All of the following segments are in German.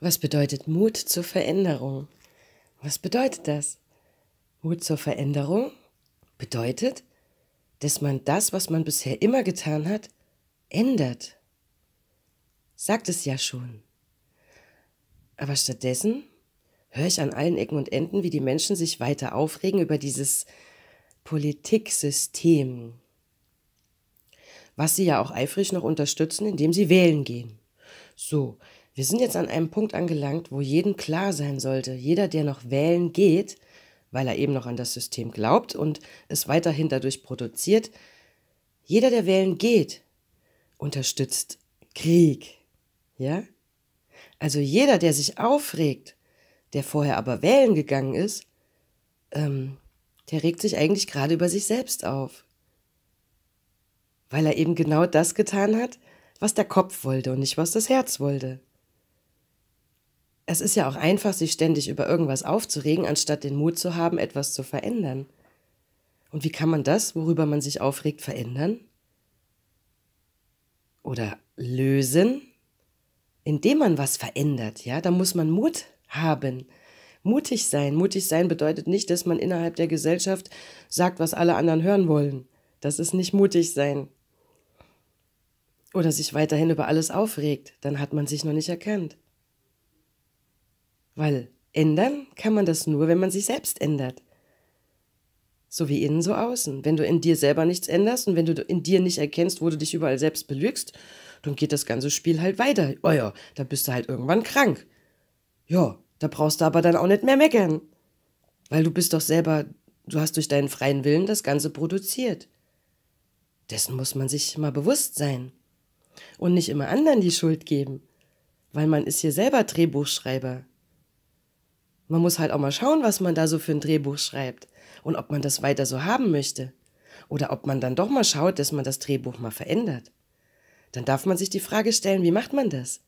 Was bedeutet Mut zur Veränderung? Was bedeutet das? Mut zur Veränderung bedeutet, dass man das, was man bisher immer getan hat, ändert. Sagt es ja schon. Aber stattdessen höre ich an allen Ecken und Enden, wie die Menschen sich weiter aufregen über dieses Politiksystem, was sie ja auch eifrig noch unterstützen, indem sie wählen gehen. So, wir sind jetzt an einem Punkt angelangt, wo jedem klar sein sollte, jeder, der noch wählen geht, weil er eben noch an das System glaubt und es weiterhin dadurch produziert, jeder, der wählen geht, unterstützt Krieg. Ja? Also jeder, der sich aufregt, der vorher aber wählen gegangen ist, ähm, der regt sich eigentlich gerade über sich selbst auf. Weil er eben genau das getan hat, was der Kopf wollte und nicht was das Herz wollte. Es ist ja auch einfach, sich ständig über irgendwas aufzuregen, anstatt den Mut zu haben, etwas zu verändern. Und wie kann man das, worüber man sich aufregt, verändern? Oder lösen? Indem man was verändert, ja, da muss man Mut haben. Mutig sein. Mutig sein bedeutet nicht, dass man innerhalb der Gesellschaft sagt, was alle anderen hören wollen. Das ist nicht mutig sein. Oder sich weiterhin über alles aufregt, dann hat man sich noch nicht erkannt. Weil ändern kann man das nur, wenn man sich selbst ändert. So wie innen, so außen. Wenn du in dir selber nichts änderst und wenn du in dir nicht erkennst, wo du dich überall selbst belügst, dann geht das ganze Spiel halt weiter. Oh ja, dann bist du halt irgendwann krank. Ja, da brauchst du aber dann auch nicht mehr meckern. Weil du bist doch selber, du hast durch deinen freien Willen das Ganze produziert. Dessen muss man sich mal bewusst sein. Und nicht immer anderen die Schuld geben. Weil man ist hier selber Drehbuchschreiber. Man muss halt auch mal schauen, was man da so für ein Drehbuch schreibt und ob man das weiter so haben möchte. Oder ob man dann doch mal schaut, dass man das Drehbuch mal verändert. Dann darf man sich die Frage stellen, wie macht man das?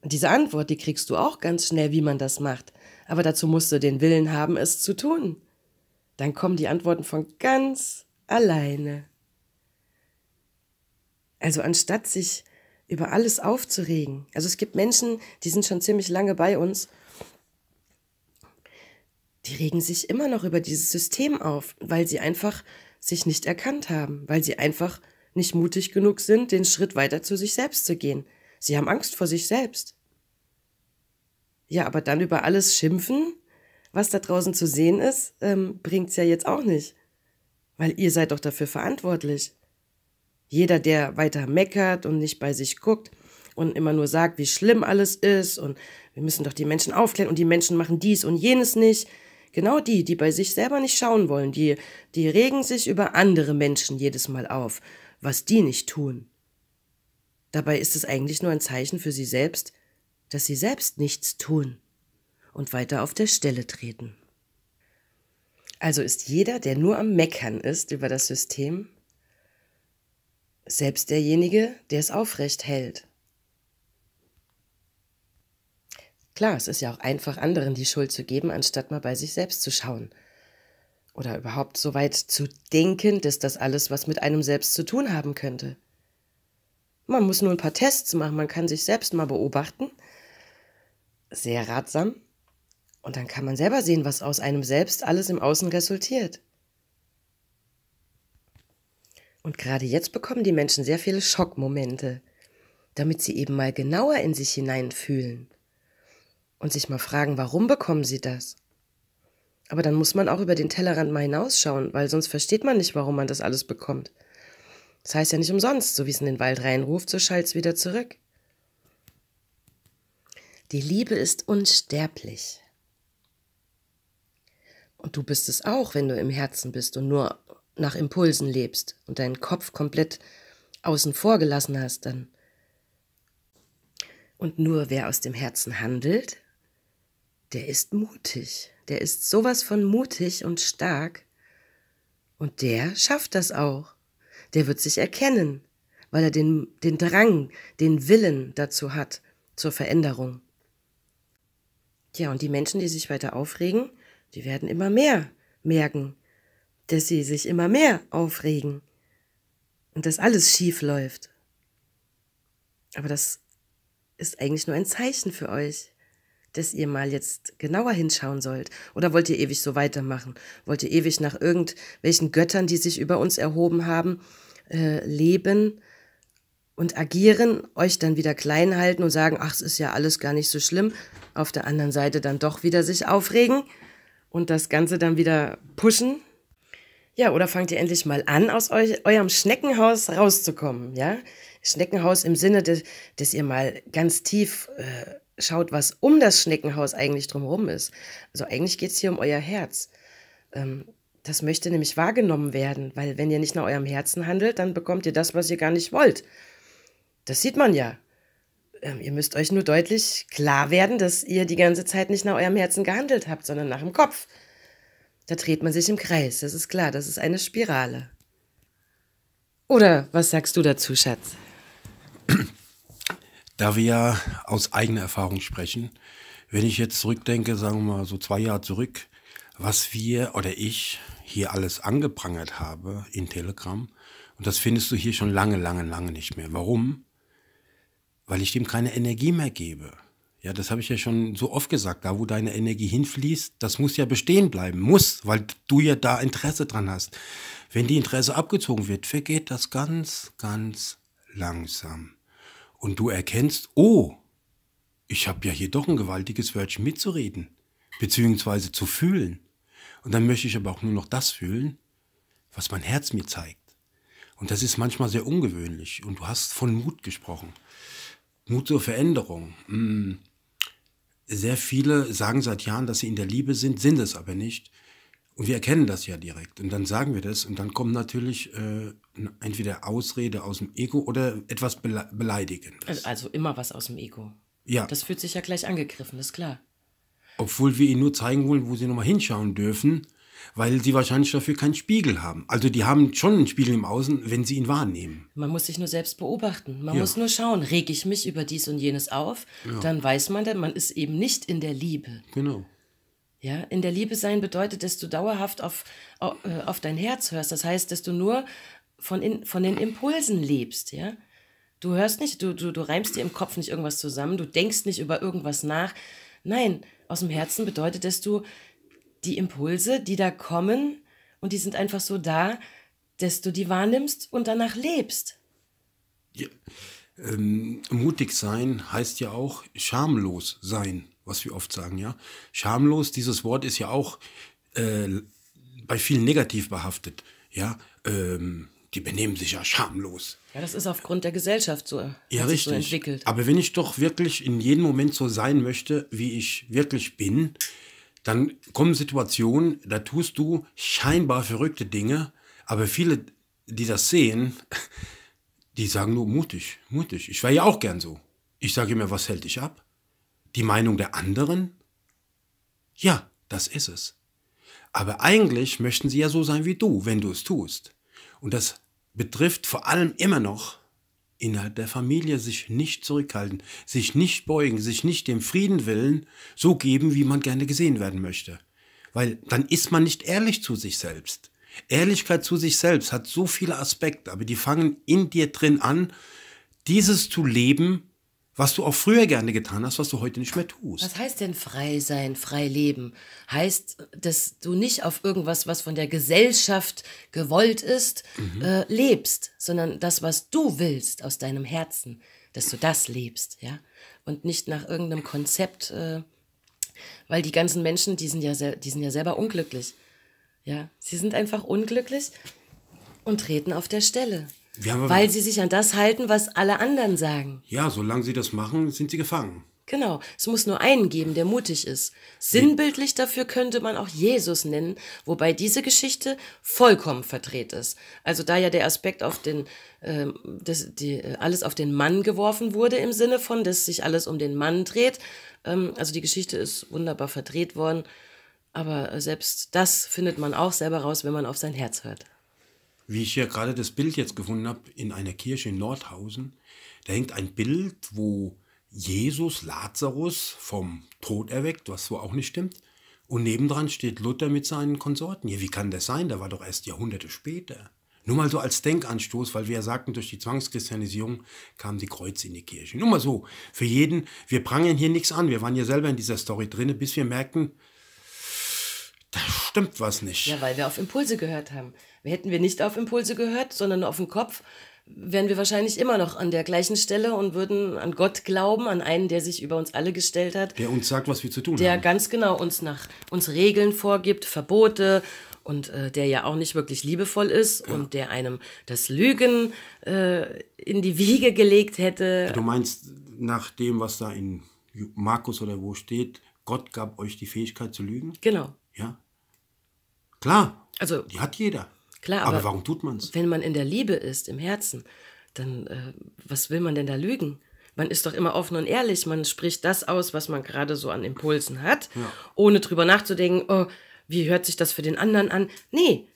Und diese Antwort, die kriegst du auch ganz schnell, wie man das macht. Aber dazu musst du den Willen haben, es zu tun. Dann kommen die Antworten von ganz alleine. Also anstatt sich über alles aufzuregen. Also es gibt Menschen, die sind schon ziemlich lange bei uns die regen sich immer noch über dieses System auf, weil sie einfach sich nicht erkannt haben, weil sie einfach nicht mutig genug sind, den Schritt weiter zu sich selbst zu gehen. Sie haben Angst vor sich selbst. Ja, aber dann über alles schimpfen, was da draußen zu sehen ist, ähm, es ja jetzt auch nicht. Weil ihr seid doch dafür verantwortlich. Jeder, der weiter meckert und nicht bei sich guckt und immer nur sagt, wie schlimm alles ist und wir müssen doch die Menschen aufklären und die Menschen machen dies und jenes nicht, Genau die, die bei sich selber nicht schauen wollen, die, die regen sich über andere Menschen jedes Mal auf, was die nicht tun. Dabei ist es eigentlich nur ein Zeichen für sie selbst, dass sie selbst nichts tun und weiter auf der Stelle treten. Also ist jeder, der nur am Meckern ist über das System, selbst derjenige, der es aufrecht hält. Klar, es ist ja auch einfach, anderen die Schuld zu geben, anstatt mal bei sich selbst zu schauen. Oder überhaupt so weit zu denken, dass das alles was mit einem selbst zu tun haben könnte. Man muss nur ein paar Tests machen, man kann sich selbst mal beobachten. Sehr ratsam. Und dann kann man selber sehen, was aus einem selbst alles im Außen resultiert. Und gerade jetzt bekommen die Menschen sehr viele Schockmomente, damit sie eben mal genauer in sich hineinfühlen und sich mal fragen, warum bekommen sie das? Aber dann muss man auch über den Tellerrand mal hinausschauen, weil sonst versteht man nicht, warum man das alles bekommt. Das heißt ja nicht umsonst, so wie es in den Wald reinruft, so schallt's wieder zurück. Die Liebe ist unsterblich. Und du bist es auch, wenn du im Herzen bist und nur nach Impulsen lebst und deinen Kopf komplett außen vor gelassen hast, dann. Und nur wer aus dem Herzen handelt, der ist mutig. Der ist sowas von mutig und stark. Und der schafft das auch. Der wird sich erkennen, weil er den, den Drang, den Willen dazu hat, zur Veränderung. Tja, und die Menschen, die sich weiter aufregen, die werden immer mehr merken, dass sie sich immer mehr aufregen und dass alles schief läuft. Aber das ist eigentlich nur ein Zeichen für euch dass ihr mal jetzt genauer hinschauen sollt? Oder wollt ihr ewig so weitermachen? Wollt ihr ewig nach irgendwelchen Göttern, die sich über uns erhoben haben, äh, leben und agieren, euch dann wieder klein halten und sagen, ach, es ist ja alles gar nicht so schlimm, auf der anderen Seite dann doch wieder sich aufregen und das Ganze dann wieder pushen? Ja, oder fangt ihr endlich mal an, aus euch, eurem Schneckenhaus rauszukommen, ja? Schneckenhaus im Sinne, dass, dass ihr mal ganz tief... Äh, schaut, was um das Schneckenhaus eigentlich drumherum ist. Also eigentlich geht es hier um euer Herz. Ähm, das möchte nämlich wahrgenommen werden, weil wenn ihr nicht nach eurem Herzen handelt, dann bekommt ihr das, was ihr gar nicht wollt. Das sieht man ja. Ähm, ihr müsst euch nur deutlich klar werden, dass ihr die ganze Zeit nicht nach eurem Herzen gehandelt habt, sondern nach dem Kopf. Da dreht man sich im Kreis, das ist klar, das ist eine Spirale. Oder was sagst du dazu, Schatz? Da wir ja aus eigener Erfahrung sprechen, wenn ich jetzt zurückdenke, sagen wir mal so zwei Jahre zurück, was wir oder ich hier alles angeprangert habe in Telegram, und das findest du hier schon lange, lange, lange nicht mehr. Warum? Weil ich dem keine Energie mehr gebe. Ja, das habe ich ja schon so oft gesagt. Da, wo deine Energie hinfließt, das muss ja bestehen bleiben. Muss, weil du ja da Interesse dran hast. Wenn die Interesse abgezogen wird, vergeht das ganz, ganz langsam und du erkennst, oh, ich habe ja hier doch ein gewaltiges Wörtchen mitzureden, beziehungsweise zu fühlen. Und dann möchte ich aber auch nur noch das fühlen, was mein Herz mir zeigt. Und das ist manchmal sehr ungewöhnlich. Und du hast von Mut gesprochen. Mut zur Veränderung. Mm. Sehr viele sagen seit Jahren, dass sie in der Liebe sind, sind es aber nicht. Und wir erkennen das ja direkt. Und dann sagen wir das. Und dann kommt natürlich äh, entweder Ausrede aus dem Ego oder etwas Beleidigendes. Also, also immer was aus dem Ego. Ja. Das fühlt sich ja gleich angegriffen, ist klar. Obwohl wir ihnen nur zeigen wollen, wo sie nochmal hinschauen dürfen, weil sie wahrscheinlich dafür keinen Spiegel haben. Also die haben schon einen Spiegel im Außen, wenn sie ihn wahrnehmen. Man muss sich nur selbst beobachten. Man ja. muss nur schauen, rege ich mich über dies und jenes auf, ja. dann weiß man, dass man ist eben nicht in der Liebe. Genau. Ja, in der Liebe sein bedeutet, dass du dauerhaft auf, äh, auf, dein Herz hörst. Das heißt, dass du nur von, in, von den Impulsen lebst, ja. Du hörst nicht, du, du, du reimst dir im Kopf nicht irgendwas zusammen, du denkst nicht über irgendwas nach. Nein, aus dem Herzen bedeutet, dass du die Impulse, die da kommen, und die sind einfach so da, dass du die wahrnimmst und danach lebst. Ja. Ähm, mutig sein heißt ja auch schamlos sein was wir oft sagen, ja. Schamlos, dieses Wort ist ja auch äh, bei vielen negativ behaftet, ja. Ähm, die benehmen sich ja schamlos. Ja, das ist aufgrund der Gesellschaft so, ja, richtig. so entwickelt. Aber wenn ich doch wirklich in jedem Moment so sein möchte, wie ich wirklich bin, dann kommen Situationen, da tust du scheinbar verrückte Dinge, aber viele, die das sehen, die sagen nur mutig, mutig. Ich war ja auch gern so. Ich sage immer, was hält dich ab? Die Meinung der anderen? Ja, das ist es. Aber eigentlich möchten sie ja so sein wie du, wenn du es tust. Und das betrifft vor allem immer noch innerhalb der Familie sich nicht zurückhalten, sich nicht beugen, sich nicht dem Frieden willen so geben, wie man gerne gesehen werden möchte. Weil dann ist man nicht ehrlich zu sich selbst. Ehrlichkeit zu sich selbst hat so viele Aspekte, aber die fangen in dir drin an, dieses zu leben, was du auch früher gerne getan hast, was du heute nicht mehr tust. Was heißt denn frei sein, frei leben? Heißt, dass du nicht auf irgendwas, was von der Gesellschaft gewollt ist, mhm. äh, lebst, sondern das, was du willst aus deinem Herzen, dass du das lebst, ja? Und nicht nach irgendeinem Konzept, äh, weil die ganzen Menschen, die sind ja, die sind ja selber unglücklich. Ja, sie sind einfach unglücklich und treten auf der Stelle. Ja, weil sie sich an das halten, was alle anderen sagen. Ja, solange sie das machen, sind sie gefangen. Genau, es muss nur einen geben, der mutig ist. Sinnbildlich dafür könnte man auch Jesus nennen, wobei diese Geschichte vollkommen verdreht ist. Also da ja der Aspekt auf den, äh, dass die, äh, alles auf den Mann geworfen wurde im Sinne von, dass sich alles um den Mann dreht. Ähm, also die Geschichte ist wunderbar verdreht worden, aber äh, selbst das findet man auch selber raus, wenn man auf sein Herz hört wie ich ja gerade das Bild jetzt gefunden habe, in einer Kirche in Nordhausen, da hängt ein Bild, wo Jesus Lazarus vom Tod erweckt, was so auch nicht stimmt. Und nebendran steht Luther mit seinen Konsorten. Ja, wie kann das sein? Da war doch erst Jahrhunderte später. Nur mal so als Denkanstoß, weil wir ja sagten, durch die Zwangschristianisierung kam die Kreuz in die Kirche. Nur mal so, für jeden, wir prangen hier nichts an. Wir waren ja selber in dieser Story drin, bis wir merkten, da stimmt was nicht. Ja, weil wir auf Impulse gehört haben. Hätten wir nicht auf Impulse gehört, sondern auf den Kopf, wären wir wahrscheinlich immer noch an der gleichen Stelle und würden an Gott glauben, an einen, der sich über uns alle gestellt hat. Der uns sagt, was wir zu tun der haben. Der ganz genau uns nach uns Regeln vorgibt, Verbote und äh, der ja auch nicht wirklich liebevoll ist ja. und der einem das Lügen äh, in die Wiege gelegt hätte. Du meinst nach dem, was da in Markus oder wo steht, Gott gab euch die Fähigkeit zu lügen? Genau. Ja. Klar. Also, die hat jeder. Klar, aber, aber warum tut man es? Wenn man in der Liebe ist, im Herzen, dann äh, was will man denn da lügen? Man ist doch immer offen und ehrlich. Man spricht das aus, was man gerade so an Impulsen hat, ja. ohne drüber nachzudenken, oh, wie hört sich das für den anderen an? Nee.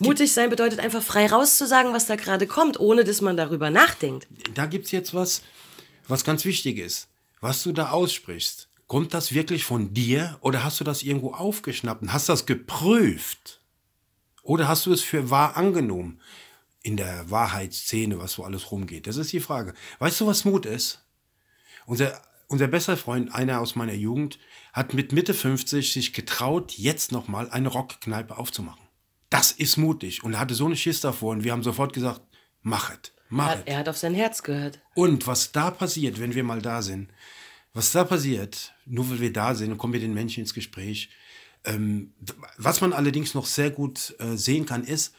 Mutig sein bedeutet einfach frei rauszusagen, was da gerade kommt, ohne dass man darüber nachdenkt. Da gibt es jetzt was, was ganz wichtig ist. Was du da aussprichst, Kommt das wirklich von dir oder hast du das irgendwo aufgeschnappt und hast das geprüft? Oder hast du es für wahr angenommen? In der Wahrheitsszene, was so alles rumgeht. Das ist die Frage. Weißt du, was Mut ist? Unser, unser bester Freund, einer aus meiner Jugend, hat mit Mitte 50 sich getraut, jetzt nochmal eine Rockkneipe aufzumachen. Das ist mutig. Und er hatte so eine Schiss davor und wir haben sofort gesagt, mach es. Er, hat, er hat auf sein Herz gehört. Und was da passiert, wenn wir mal da sind, was da passiert, nur weil wir da sind, kommen wir den Menschen ins Gespräch. Ähm, was man allerdings noch sehr gut äh, sehen kann, ist,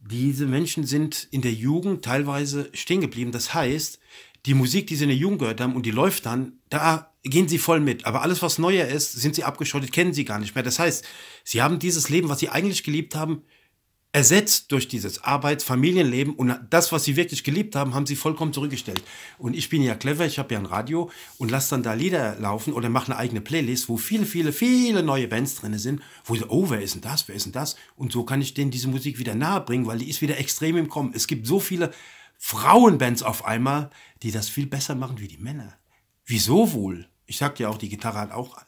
diese Menschen sind in der Jugend teilweise stehen geblieben. Das heißt, die Musik, die sie in der Jugend gehört haben und die läuft dann, da gehen sie voll mit. Aber alles, was neuer ist, sind sie abgeschottet, kennen sie gar nicht mehr. Das heißt, sie haben dieses Leben, was sie eigentlich geliebt haben, ersetzt durch dieses Arbeits-, Familienleben und das, was sie wirklich geliebt haben, haben sie vollkommen zurückgestellt. Und ich bin ja clever, ich habe ja ein Radio und lasse dann da Lieder laufen oder mache eine eigene Playlist, wo viele, viele, viele neue Bands drin sind, wo ich so, oh, wer ist denn das, wer ist denn das? Und so kann ich denen diese Musik wieder nahe bringen, weil die ist wieder extrem im Kommen. Es gibt so viele Frauenbands auf einmal, die das viel besser machen wie die Männer. Wieso wohl? Ich sagte ja auch, die Gitarre hat auch an.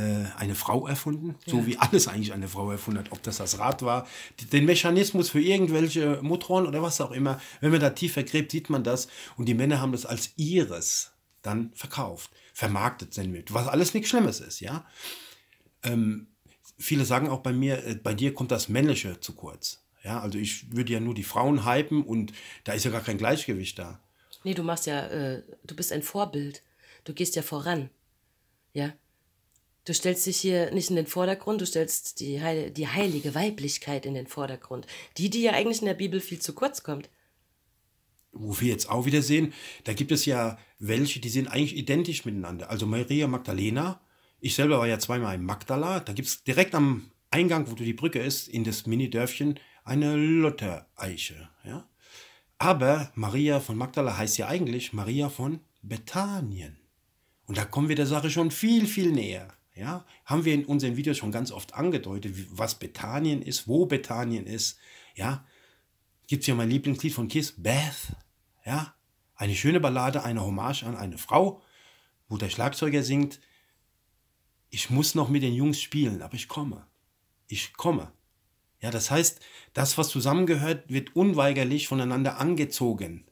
Äh, eine Frau erfunden, ja. so wie alles eigentlich eine Frau erfunden hat, ob das das Rad war, den Mechanismus für irgendwelche Motoren oder was auch immer. Wenn man da tiefer gräbt, sieht man das und die Männer haben das als ihres dann verkauft, vermarktet mit, was alles nichts Schlimmes ist, ja. Ähm, viele sagen auch bei mir, äh, bei dir kommt das Männliche zu kurz. Ja, also ich würde ja nur die Frauen hypen und da ist ja gar kein Gleichgewicht da. Nee, du machst ja, äh, du bist ein Vorbild. Du gehst ja voran. Ja, Du stellst dich hier nicht in den Vordergrund, du stellst die, Heil die heilige Weiblichkeit in den Vordergrund. Die, die ja eigentlich in der Bibel viel zu kurz kommt. Wo wir jetzt auch wieder sehen, da gibt es ja welche, die sind eigentlich identisch miteinander. Also Maria Magdalena, ich selber war ja zweimal in Magdala, da gibt es direkt am Eingang, wo du die Brücke ist, in das Mini-Dörfchen, eine Lottereiche. Ja? Aber Maria von Magdala heißt ja eigentlich Maria von Bethanien. Und da kommen wir der Sache schon viel, viel näher. Ja, haben wir in unseren Videos schon ganz oft angedeutet, was Bethanien ist, wo Bethanien ist. Ja, gibt es ja mein Lieblingslied von Kiss, Beth. Ja, eine schöne Ballade, eine Hommage an eine Frau, wo der Schlagzeuger singt, ich muss noch mit den Jungs spielen, aber ich komme. Ich komme. Ja, das heißt, das, was zusammengehört, wird unweigerlich voneinander angezogen.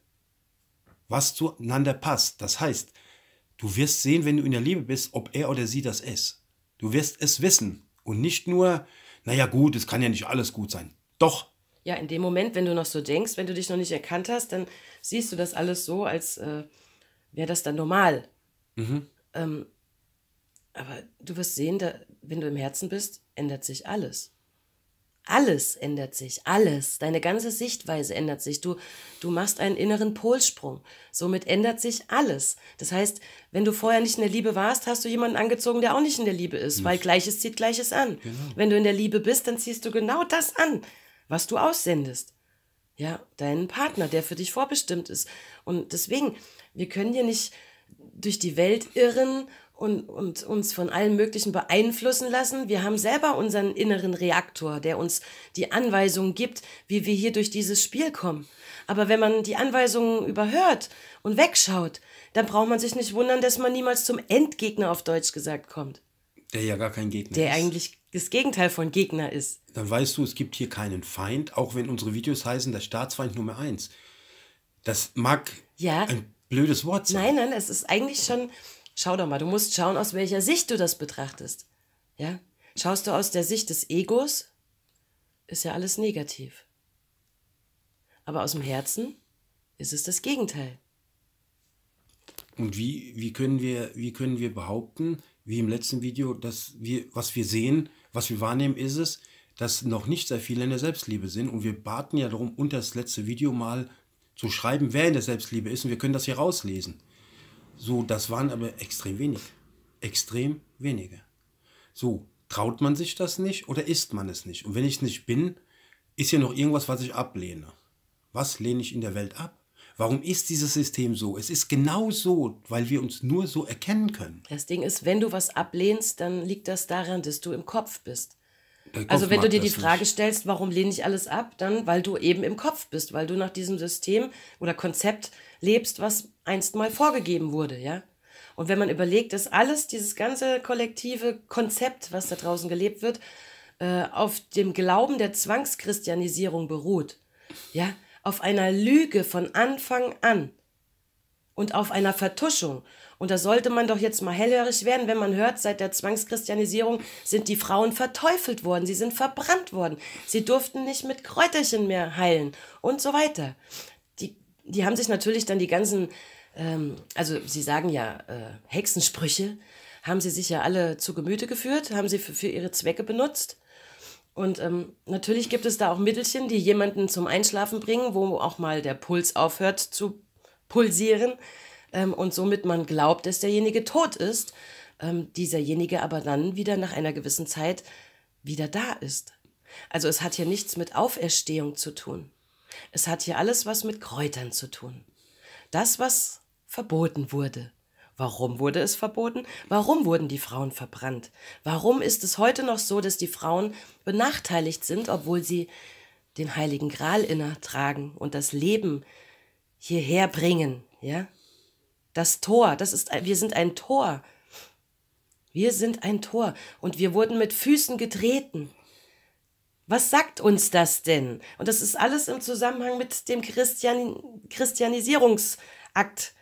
Was zueinander passt. Das heißt, du wirst sehen, wenn du in der Liebe bist, ob er oder sie das ist. Du wirst es wissen und nicht nur, naja gut, es kann ja nicht alles gut sein. Doch. Ja, in dem Moment, wenn du noch so denkst, wenn du dich noch nicht erkannt hast, dann siehst du das alles so, als äh, wäre das dann normal. Mhm. Ähm, aber du wirst sehen, da, wenn du im Herzen bist, ändert sich alles alles ändert sich, alles. Deine ganze Sichtweise ändert sich. Du, du machst einen inneren Polsprung. Somit ändert sich alles. Das heißt, wenn du vorher nicht in der Liebe warst, hast du jemanden angezogen, der auch nicht in der Liebe ist, weil Gleiches zieht Gleiches an. Genau. Wenn du in der Liebe bist, dann ziehst du genau das an, was du aussendest. Ja, deinen Partner, der für dich vorbestimmt ist. Und deswegen, wir können dir nicht durch die Welt irren und, und uns von allen möglichen beeinflussen lassen. Wir haben selber unseren inneren Reaktor, der uns die Anweisungen gibt, wie wir hier durch dieses Spiel kommen. Aber wenn man die Anweisungen überhört und wegschaut, dann braucht man sich nicht wundern, dass man niemals zum Endgegner auf Deutsch gesagt kommt. Der ja gar kein Gegner der ist. Der eigentlich das Gegenteil von Gegner ist. Dann weißt du, es gibt hier keinen Feind, auch wenn unsere Videos heißen, der Staatsfeind Nummer eins. Das mag ja. ein blödes Wort sein. Nein, nein, es ist eigentlich schon Schau doch mal, du musst schauen, aus welcher Sicht du das betrachtest. Ja? Schaust du aus der Sicht des Egos, ist ja alles negativ. Aber aus dem Herzen ist es das Gegenteil. Und wie, wie, können, wir, wie können wir behaupten, wie im letzten Video, dass wir, was wir sehen, was wir wahrnehmen, ist es, dass noch nicht sehr viele in der Selbstliebe sind. Und wir baten ja darum, unter das letzte Video mal zu schreiben, wer in der Selbstliebe ist. Und wir können das hier rauslesen. So, das waren aber extrem wenig. Extrem wenige. So, traut man sich das nicht oder ist man es nicht? Und wenn ich es nicht bin, ist hier noch irgendwas, was ich ablehne. Was lehne ich in der Welt ab? Warum ist dieses System so? Es ist genau so, weil wir uns nur so erkennen können. Das Ding ist, wenn du was ablehnst, dann liegt das daran, dass du im Kopf bist. Äh, also wenn du dir die Frage nicht. stellst, warum lehne ich alles ab, dann weil du eben im Kopf bist, weil du nach diesem System oder Konzept lebst, was einst mal vorgegeben wurde, ja. Und wenn man überlegt, dass alles, dieses ganze kollektive Konzept, was da draußen gelebt wird, äh, auf dem Glauben der Zwangschristianisierung beruht, ja, auf einer Lüge von Anfang an und auf einer Vertuschung und da sollte man doch jetzt mal hellhörig werden, wenn man hört, seit der Zwangschristianisierung sind die Frauen verteufelt worden, sie sind verbrannt worden, sie durften nicht mit Kräuterchen mehr heilen und so weiter. Die, die haben sich natürlich dann die ganzen, ähm, also sie sagen ja äh, Hexensprüche, haben sie sich ja alle zu Gemüte geführt, haben sie für, für ihre Zwecke benutzt. Und ähm, natürlich gibt es da auch Mittelchen, die jemanden zum Einschlafen bringen, wo auch mal der Puls aufhört zu pulsieren ähm, und somit man glaubt, dass derjenige tot ist, ähm, dieserjenige aber dann wieder nach einer gewissen Zeit wieder da ist. Also es hat hier nichts mit Auferstehung zu tun. Es hat hier alles was mit Kräutern zu tun. Das, was verboten wurde. Warum wurde es verboten? Warum wurden die Frauen verbrannt? Warum ist es heute noch so, dass die Frauen benachteiligt sind, obwohl sie den Heiligen Gral innertragen und das Leben hierher bringen, ja? Das Tor, das ist, wir sind ein Tor. Wir sind ein Tor und wir wurden mit Füßen getreten. Was sagt uns das denn? Und das ist alles im Zusammenhang mit dem Christian Christianisierungsakt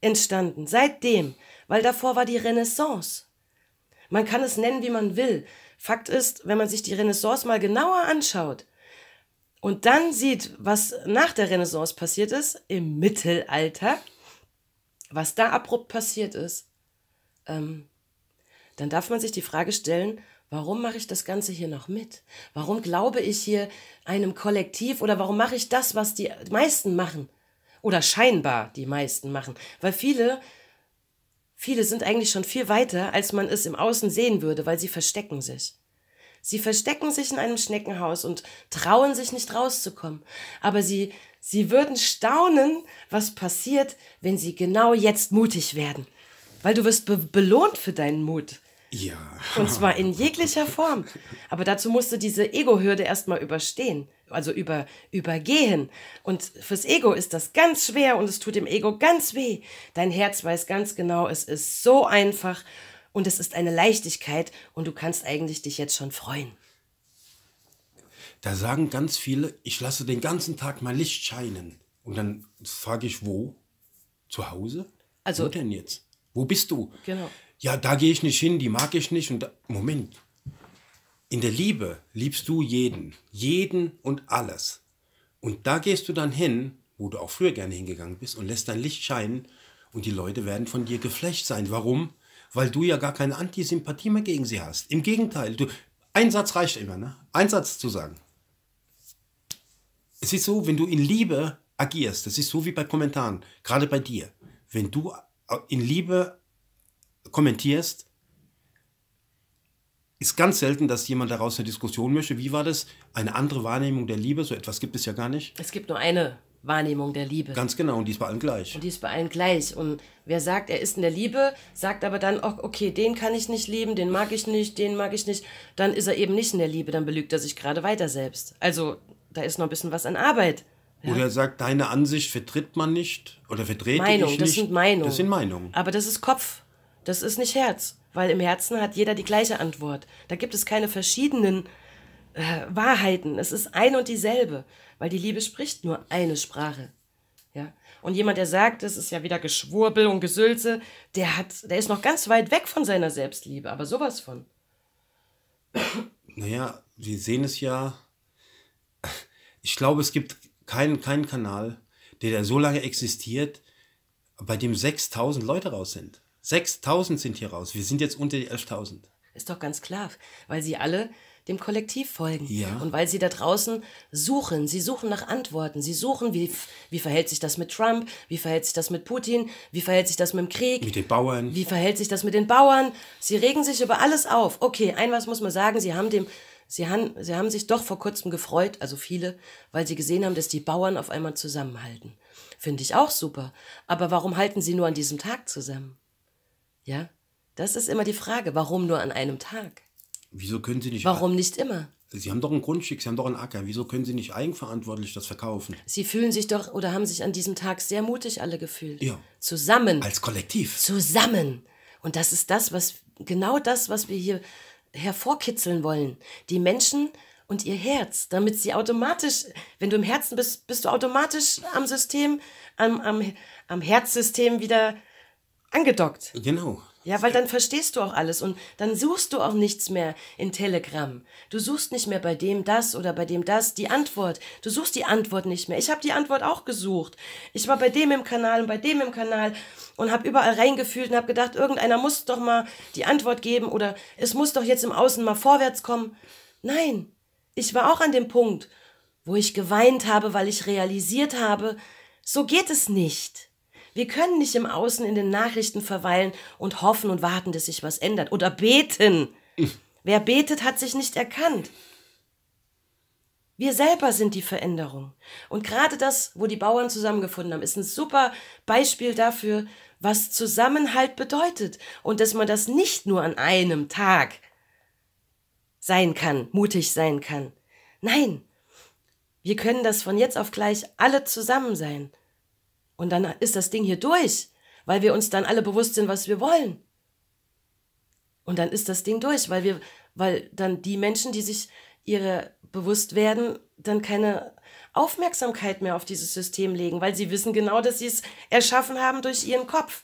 entstanden. Seitdem, weil davor war die Renaissance. Man kann es nennen, wie man will. Fakt ist, wenn man sich die Renaissance mal genauer anschaut und dann sieht, was nach der Renaissance passiert ist, im Mittelalter, was da abrupt passiert ist, ähm, dann darf man sich die Frage stellen, warum mache ich das Ganze hier noch mit? Warum glaube ich hier einem Kollektiv oder warum mache ich das, was die meisten machen? Oder scheinbar die meisten machen. Weil viele, viele sind eigentlich schon viel weiter, als man es im Außen sehen würde, weil sie verstecken sich. Sie verstecken sich in einem Schneckenhaus und trauen sich nicht rauszukommen. Aber sie, sie würden staunen, was passiert, wenn sie genau jetzt mutig werden. Weil du wirst be belohnt für deinen Mut. Ja. Und zwar in jeglicher Form. Aber dazu musst du diese Ego-Hürde erstmal überstehen, also über, übergehen. Und fürs Ego ist das ganz schwer und es tut dem Ego ganz weh. Dein Herz weiß ganz genau, es ist so einfach und es ist eine Leichtigkeit und du kannst eigentlich dich jetzt schon freuen. Da sagen ganz viele, ich lasse den ganzen Tag mal Licht scheinen. Und dann frage ich, wo? Zu Hause? Also, wo denn jetzt? Wo bist du? Genau. Ja, da gehe ich nicht hin, die mag ich nicht. Und da, Moment. In der Liebe liebst du jeden, jeden und alles. Und da gehst du dann hin, wo du auch früher gerne hingegangen bist, und lässt dein Licht scheinen. Und die Leute werden von dir geflecht sein. Warum? weil du ja gar keine Antisympathie mehr gegen sie hast. Im Gegenteil, du, ein Satz reicht immer, ne? Ein Satz zu sagen. Es ist so, wenn du in Liebe agierst, das ist so wie bei Kommentaren, gerade bei dir. Wenn du äh, in Liebe kommentierst, ist ganz selten, dass jemand daraus eine Diskussion möchte. Wie war das? Eine andere Wahrnehmung der Liebe, so etwas gibt es ja gar nicht. Es gibt nur eine Wahrnehmung der Liebe. Ganz genau, und die ist bei allen gleich. Und die ist bei allen gleich. Und wer sagt, er ist in der Liebe, sagt aber dann, oh, okay, den kann ich nicht lieben, den mag ich nicht, den mag ich nicht, dann ist er eben nicht in der Liebe, dann belügt er sich gerade weiter selbst. Also da ist noch ein bisschen was an Arbeit. Ja? Oder sagt, deine Ansicht vertritt man nicht oder vertrete Meinung, ich nicht. Meinung, das sind Meinungen. Das sind Meinungen. Aber das ist Kopf, das ist nicht Herz, weil im Herzen hat jeder die gleiche Antwort. Da gibt es keine verschiedenen äh, Wahrheiten, es ist ein und dieselbe weil die Liebe spricht nur eine Sprache. Ja? Und jemand, der sagt, es ist ja wieder Geschwurbel und Gesülze, der, hat, der ist noch ganz weit weg von seiner Selbstliebe, aber sowas von. Naja, wir sehen es ja. Ich glaube, es gibt keinen kein Kanal, der, der so lange existiert, bei dem 6000 Leute raus sind. 6000 sind hier raus. Wir sind jetzt unter die 11.000. Ist doch ganz klar, weil sie alle dem Kollektiv folgen. Ja. Und weil sie da draußen suchen, sie suchen nach Antworten, sie suchen, wie, wie verhält sich das mit Trump, wie verhält sich das mit Putin, wie verhält sich das mit dem Krieg, mit den Bauern, wie verhält sich das mit den Bauern. Sie regen sich über alles auf. Okay, ein was muss man sagen, sie haben dem Sie haben, sie haben sich doch vor kurzem gefreut, also viele, weil sie gesehen haben, dass die Bauern auf einmal zusammenhalten. Finde ich auch super. Aber warum halten sie nur an diesem Tag zusammen? Ja, das ist immer die Frage. Warum nur an einem Tag? Wieso können Sie nicht. Warum nicht immer? Sie haben doch ein Grundstück, Sie haben doch einen Acker. Wieso können Sie nicht eigenverantwortlich das verkaufen? Sie fühlen sich doch oder haben sich an diesem Tag sehr mutig alle gefühlt. Ja. Zusammen. Als Kollektiv. Zusammen. Und das ist das, was genau das, was wir hier hervorkitzeln wollen. Die Menschen und ihr Herz, damit sie automatisch, wenn du im Herzen bist, bist du automatisch am System, am, am, am Herzsystem wieder angedockt. Genau. Ja, weil dann verstehst du auch alles und dann suchst du auch nichts mehr in Telegram. Du suchst nicht mehr bei dem das oder bei dem das die Antwort. Du suchst die Antwort nicht mehr. Ich habe die Antwort auch gesucht. Ich war bei dem im Kanal und bei dem im Kanal und habe überall reingefühlt und habe gedacht, irgendeiner muss doch mal die Antwort geben oder es muss doch jetzt im Außen mal vorwärts kommen. Nein, ich war auch an dem Punkt, wo ich geweint habe, weil ich realisiert habe, so geht es nicht. Wir können nicht im Außen in den Nachrichten verweilen und hoffen und warten, dass sich was ändert. Oder beten. Wer betet, hat sich nicht erkannt. Wir selber sind die Veränderung. Und gerade das, wo die Bauern zusammengefunden haben, ist ein super Beispiel dafür, was Zusammenhalt bedeutet und dass man das nicht nur an einem Tag sein kann, mutig sein kann. Nein, wir können das von jetzt auf gleich alle zusammen sein. Und dann ist das Ding hier durch, weil wir uns dann alle bewusst sind, was wir wollen. Und dann ist das Ding durch, weil wir, weil dann die Menschen, die sich ihre bewusst werden, dann keine Aufmerksamkeit mehr auf dieses System legen, weil sie wissen genau, dass sie es erschaffen haben durch ihren Kopf.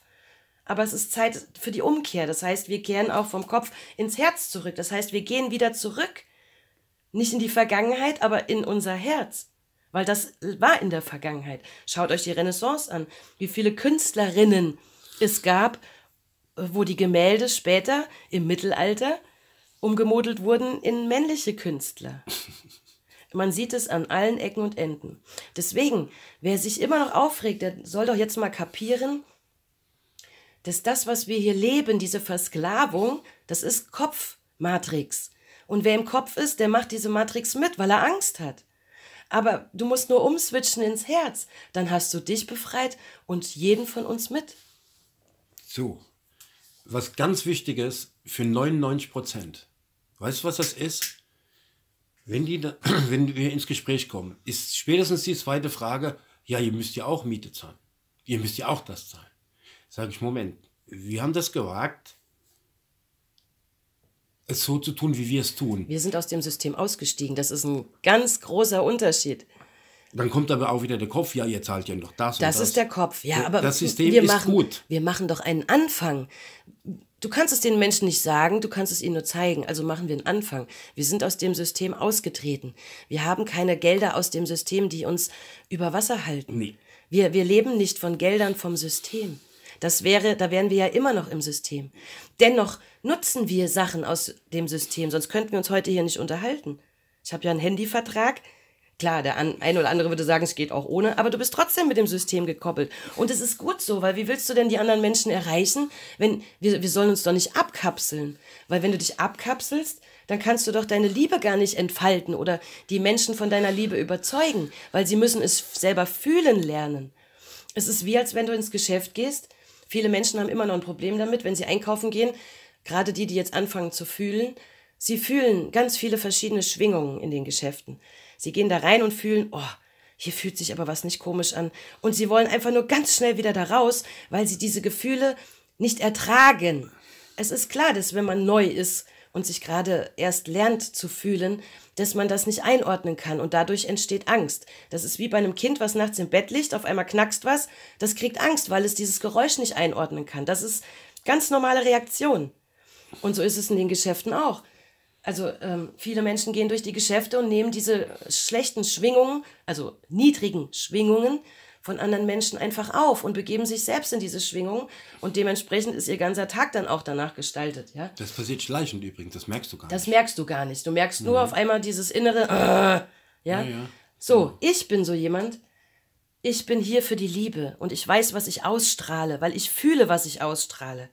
Aber es ist Zeit für die Umkehr. Das heißt, wir kehren auch vom Kopf ins Herz zurück. Das heißt, wir gehen wieder zurück. Nicht in die Vergangenheit, aber in unser Herz weil das war in der Vergangenheit. Schaut euch die Renaissance an, wie viele Künstlerinnen es gab, äh, wo die Gemälde später im Mittelalter umgemodelt wurden in männliche Künstler. Man sieht es an allen Ecken und Enden. Deswegen, wer sich immer noch aufregt, der soll doch jetzt mal kapieren, dass das, was wir hier leben, diese Versklavung, das ist Kopfmatrix. Und wer im Kopf ist, der macht diese Matrix mit, weil er Angst hat. Aber du musst nur umswitchen ins Herz. Dann hast du dich befreit und jeden von uns mit. So, was ganz wichtig ist für 99 Prozent. Weißt du, was das ist? Wenn, die, da, wenn wir ins Gespräch kommen, ist spätestens die zweite Frage, ja, ihr müsst ja auch Miete zahlen. Ihr müsst ja auch das zahlen. Sage ich, Moment, wir haben das gewagt, es so zu tun, wie wir es tun. Wir sind aus dem System ausgestiegen. Das ist ein ganz großer Unterschied. Dann kommt aber auch wieder der Kopf, ja, ihr zahlt ja noch das. Das, und das. Das ist der Kopf, ja, aber das System wir machen, ist gut. Wir machen doch einen Anfang. Du kannst es den Menschen nicht sagen, du kannst es ihnen nur zeigen. Also machen wir einen Anfang. Wir sind aus dem System ausgetreten. Wir haben keine Gelder aus dem System, die uns über Wasser halten. Nee. Wir, wir leben nicht von Geldern vom System. Das wäre, da wären wir ja immer noch im System. Dennoch nutzen wir Sachen aus dem System, sonst könnten wir uns heute hier nicht unterhalten. Ich habe ja einen Handyvertrag. Klar, der ein oder andere würde sagen, es geht auch ohne, aber du bist trotzdem mit dem System gekoppelt. Und es ist gut so, weil wie willst du denn die anderen Menschen erreichen, wenn wir, wir sollen uns doch nicht abkapseln. Weil wenn du dich abkapselst, dann kannst du doch deine Liebe gar nicht entfalten oder die Menschen von deiner Liebe überzeugen, weil sie müssen es selber fühlen lernen. Es ist wie, als wenn du ins Geschäft gehst Viele Menschen haben immer noch ein Problem damit, wenn sie einkaufen gehen, gerade die, die jetzt anfangen zu fühlen. Sie fühlen ganz viele verschiedene Schwingungen in den Geschäften. Sie gehen da rein und fühlen, oh, hier fühlt sich aber was nicht komisch an. Und sie wollen einfach nur ganz schnell wieder da raus, weil sie diese Gefühle nicht ertragen. Es ist klar, dass wenn man neu ist und sich gerade erst lernt zu fühlen, dass man das nicht einordnen kann und dadurch entsteht Angst. Das ist wie bei einem Kind, was nachts im Bett liegt, auf einmal knackst was, das kriegt Angst, weil es dieses Geräusch nicht einordnen kann. Das ist ganz normale Reaktion. Und so ist es in den Geschäften auch. Also ähm, viele Menschen gehen durch die Geschäfte und nehmen diese schlechten Schwingungen, also niedrigen Schwingungen, von anderen Menschen einfach auf und begeben sich selbst in diese Schwingung und dementsprechend ist ihr ganzer Tag dann auch danach gestaltet, ja. Das passiert schleichend übrigens, das merkst du gar das nicht. Das merkst du gar nicht. Du merkst nur mhm. auf einmal dieses innere, äh, ja? ja, ja. So, mhm. ich bin so jemand, ich bin hier für die Liebe und ich weiß, was ich ausstrahle, weil ich fühle, was ich ausstrahle.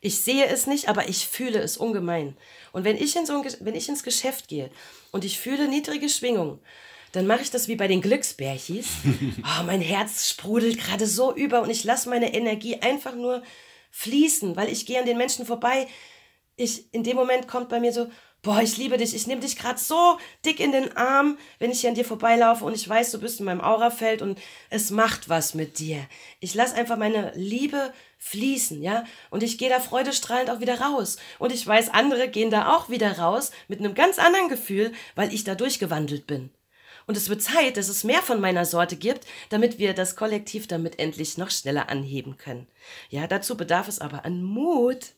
Ich sehe es nicht, aber ich fühle es ungemein. Und wenn ich, in so ein, wenn ich ins Geschäft gehe und ich fühle niedrige Schwingungen dann mache ich das wie bei den Glücksbärchis. Oh, mein Herz sprudelt gerade so über und ich lasse meine Energie einfach nur fließen, weil ich gehe an den Menschen vorbei. Ich, in dem Moment kommt bei mir so, boah, ich liebe dich, ich nehme dich gerade so dick in den Arm, wenn ich hier an dir vorbeilaufe und ich weiß, du bist in meinem Aurafeld und es macht was mit dir. Ich lasse einfach meine Liebe fließen, ja, und ich gehe da freudestrahlend auch wieder raus. Und ich weiß, andere gehen da auch wieder raus mit einem ganz anderen Gefühl, weil ich da durchgewandelt bin. Und es wird Zeit, dass es mehr von meiner Sorte gibt, damit wir das Kollektiv damit endlich noch schneller anheben können. Ja, dazu bedarf es aber an Mut.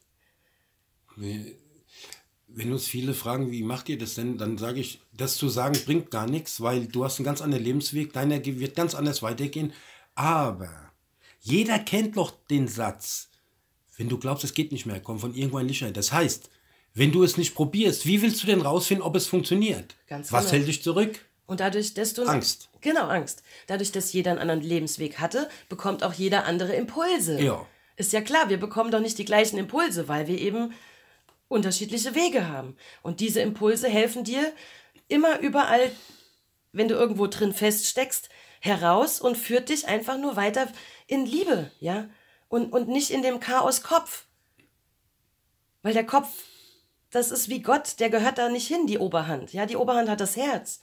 Wenn uns viele fragen, wie macht ihr das denn, dann sage ich, das zu sagen bringt gar nichts, weil du hast einen ganz anderen Lebensweg, deiner wird ganz anders weitergehen. Aber jeder kennt doch den Satz, wenn du glaubst, es geht nicht mehr, komm von irgendwo ein Licht Das heißt, wenn du es nicht probierst, wie willst du denn rausfinden, ob es funktioniert? Ganz Was genau. hält dich zurück? Und dadurch, dass du. Angst. Genau, Angst. Dadurch, dass jeder einen anderen Lebensweg hatte, bekommt auch jeder andere Impulse. Ja. Ist ja klar, wir bekommen doch nicht die gleichen Impulse, weil wir eben unterschiedliche Wege haben. Und diese Impulse helfen dir immer überall, wenn du irgendwo drin feststeckst, heraus und führt dich einfach nur weiter in Liebe, ja? Und, und nicht in dem Chaos Kopf. Weil der Kopf, das ist wie Gott, der gehört da nicht hin, die Oberhand. Ja, die Oberhand hat das Herz.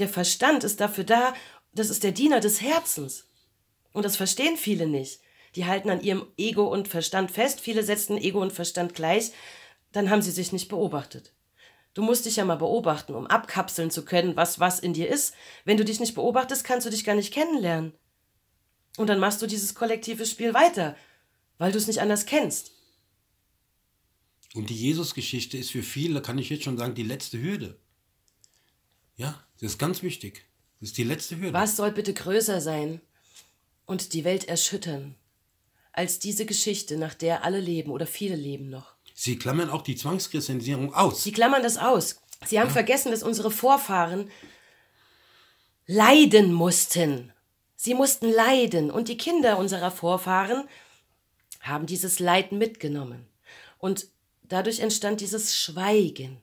Der Verstand ist dafür da, das ist der Diener des Herzens. Und das verstehen viele nicht. Die halten an ihrem Ego und Verstand fest. Viele setzen Ego und Verstand gleich. Dann haben sie sich nicht beobachtet. Du musst dich ja mal beobachten, um abkapseln zu können, was was in dir ist. Wenn du dich nicht beobachtest, kannst du dich gar nicht kennenlernen. Und dann machst du dieses kollektive Spiel weiter, weil du es nicht anders kennst. Und die Jesusgeschichte ist für viele, kann ich jetzt schon sagen, die letzte Hürde. Ja, das ist ganz wichtig. Das ist die letzte Hürde. Was soll bitte größer sein und die Welt erschüttern, als diese Geschichte, nach der alle leben oder viele leben noch? Sie klammern auch die Zwangskristallisierung aus. Sie klammern das aus. Sie haben ja. Ah. vergessen, dass unsere Vorfahren leiden mussten. Sie mussten leiden und die Kinder unserer Vorfahren haben dieses Leiden mitgenommen. Und dadurch entstand dieses Schweigen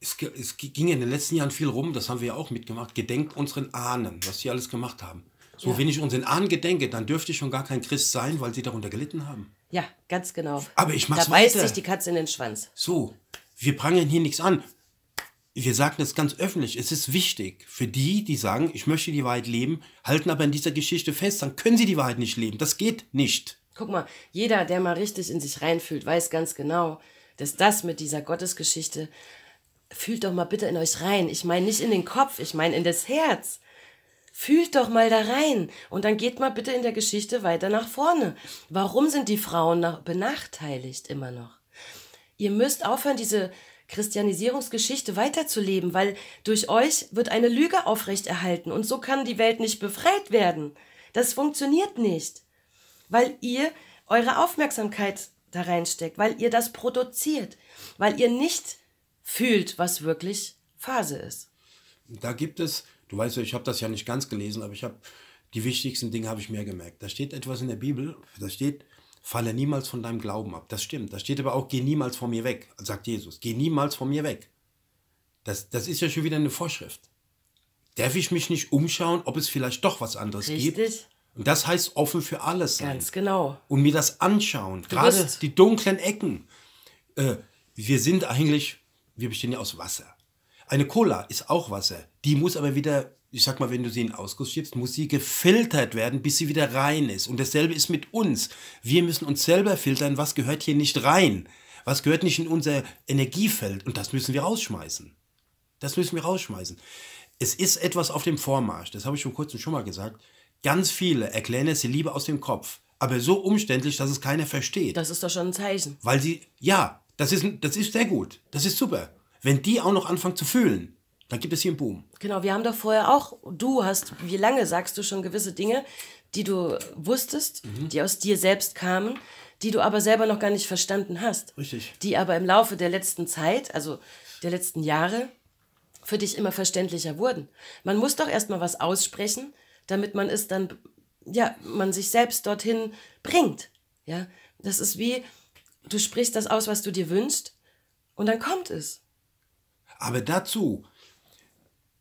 es, es, ging in den letzten Jahren viel rum, das haben wir ja auch mitgemacht, gedenkt unseren Ahnen, was sie alles gemacht haben. So, ja. wenn ich unseren Ahnen gedenke, dann dürfte ich schon gar kein Christ sein, weil sie darunter gelitten haben. Ja, ganz genau. Aber ich mach's Da weiter. beißt sich die Katze in den Schwanz. So, wir prangern hier nichts an. Wir sagen das ganz öffentlich. Es ist wichtig für die, die sagen, ich möchte die Wahrheit leben, halten aber in dieser Geschichte fest, dann können sie die Wahrheit nicht leben. Das geht nicht. Guck mal, jeder, der mal richtig in sich reinfühlt, weiß ganz genau, dass das mit dieser Gottesgeschichte fühlt doch mal bitte in euch rein. Ich meine nicht in den Kopf, ich meine in das Herz. Fühlt doch mal da rein und dann geht mal bitte in der Geschichte weiter nach vorne. Warum sind die Frauen benachteiligt immer noch? Ihr müsst aufhören, diese Christianisierungsgeschichte weiterzuleben, weil durch euch wird eine Lüge aufrechterhalten und so kann die Welt nicht befreit werden. Das funktioniert nicht, weil ihr eure Aufmerksamkeit da reinsteckt, weil ihr das produziert, weil ihr nicht fühlt, was wirklich Phase ist. Da gibt es, du weißt ja, ich habe das ja nicht ganz gelesen, aber ich habe die wichtigsten Dinge habe ich mir gemerkt. Da steht etwas in der Bibel, da steht, falle niemals von deinem Glauben ab. Das stimmt. Da steht aber auch, geh niemals von mir weg, sagt Jesus. Geh niemals von mir weg. Das, das ist ja schon wieder eine Vorschrift. Darf ich mich nicht umschauen, ob es vielleicht doch was anderes Richtig. gibt? Und das heißt offen für alles sein. Ganz genau. Und mir das anschauen. Du Gerade die dunklen Ecken. Äh, wir sind eigentlich wir bestehen ja aus Wasser. Eine Cola ist auch Wasser. Die muss aber wieder, ich sag mal, wenn du sie in Ausguss schiebst, muss sie gefiltert werden, bis sie wieder rein ist. Und dasselbe ist mit uns. Wir müssen uns selber filtern, was gehört hier nicht rein. Was gehört nicht in unser Energiefeld. Und das müssen wir rausschmeißen. Das müssen wir rausschmeißen. Es ist etwas auf dem Vormarsch. Das habe ich vor kurzem schon mal gesagt. Ganz viele erklären es die Liebe aus dem Kopf. Aber so umständlich, dass es keiner versteht. Das ist doch schon ein Zeichen. Weil sie, ja, das ist, das ist sehr gut. Das ist super. Wenn die auch noch anfangen zu fühlen, dann gibt es hier einen Boom. Genau, wir haben doch vorher auch, du hast, wie lange sagst du schon gewisse Dinge, die du wusstest, mhm. die aus dir selbst kamen, die du aber selber noch gar nicht verstanden hast. Richtig. Die aber im Laufe der letzten Zeit, also der letzten Jahre, für dich immer verständlicher wurden. Man muss doch erstmal was aussprechen, damit man es dann, ja, man sich selbst dorthin bringt. Ja, das ist wie, Du sprichst das aus, was du dir wünschst, und dann kommt es. Aber dazu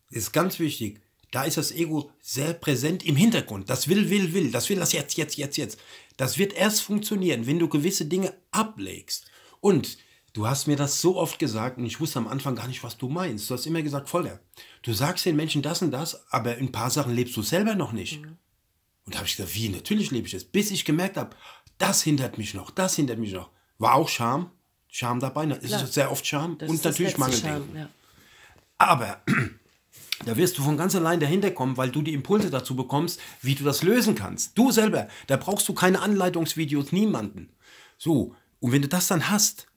ist ganz wichtig, da ist das Ego sehr präsent im Hintergrund. Das will, will, will, das will das jetzt, jetzt, jetzt, jetzt. Das wird erst funktionieren, wenn du gewisse Dinge ablegst. Und du hast mir das so oft gesagt und ich wusste am Anfang gar nicht, was du meinst. Du hast immer gesagt, Voller, du sagst den Menschen das und das, aber in ein paar Sachen lebst du selber noch nicht. Mhm. Und da habe ich gesagt, wie, natürlich lebe ich es. Bis ich gemerkt habe, das hindert mich noch, das hindert mich noch. War auch Scham, Scham dabei, ne? es ist sehr oft Scham das und natürlich Mangeldenken. Ja. Aber da wirst du von ganz allein dahinter kommen, weil du die Impulse dazu bekommst, wie du das lösen kannst. Du selber, da brauchst du keine Anleitungsvideos, niemanden. So, und wenn du das dann hast,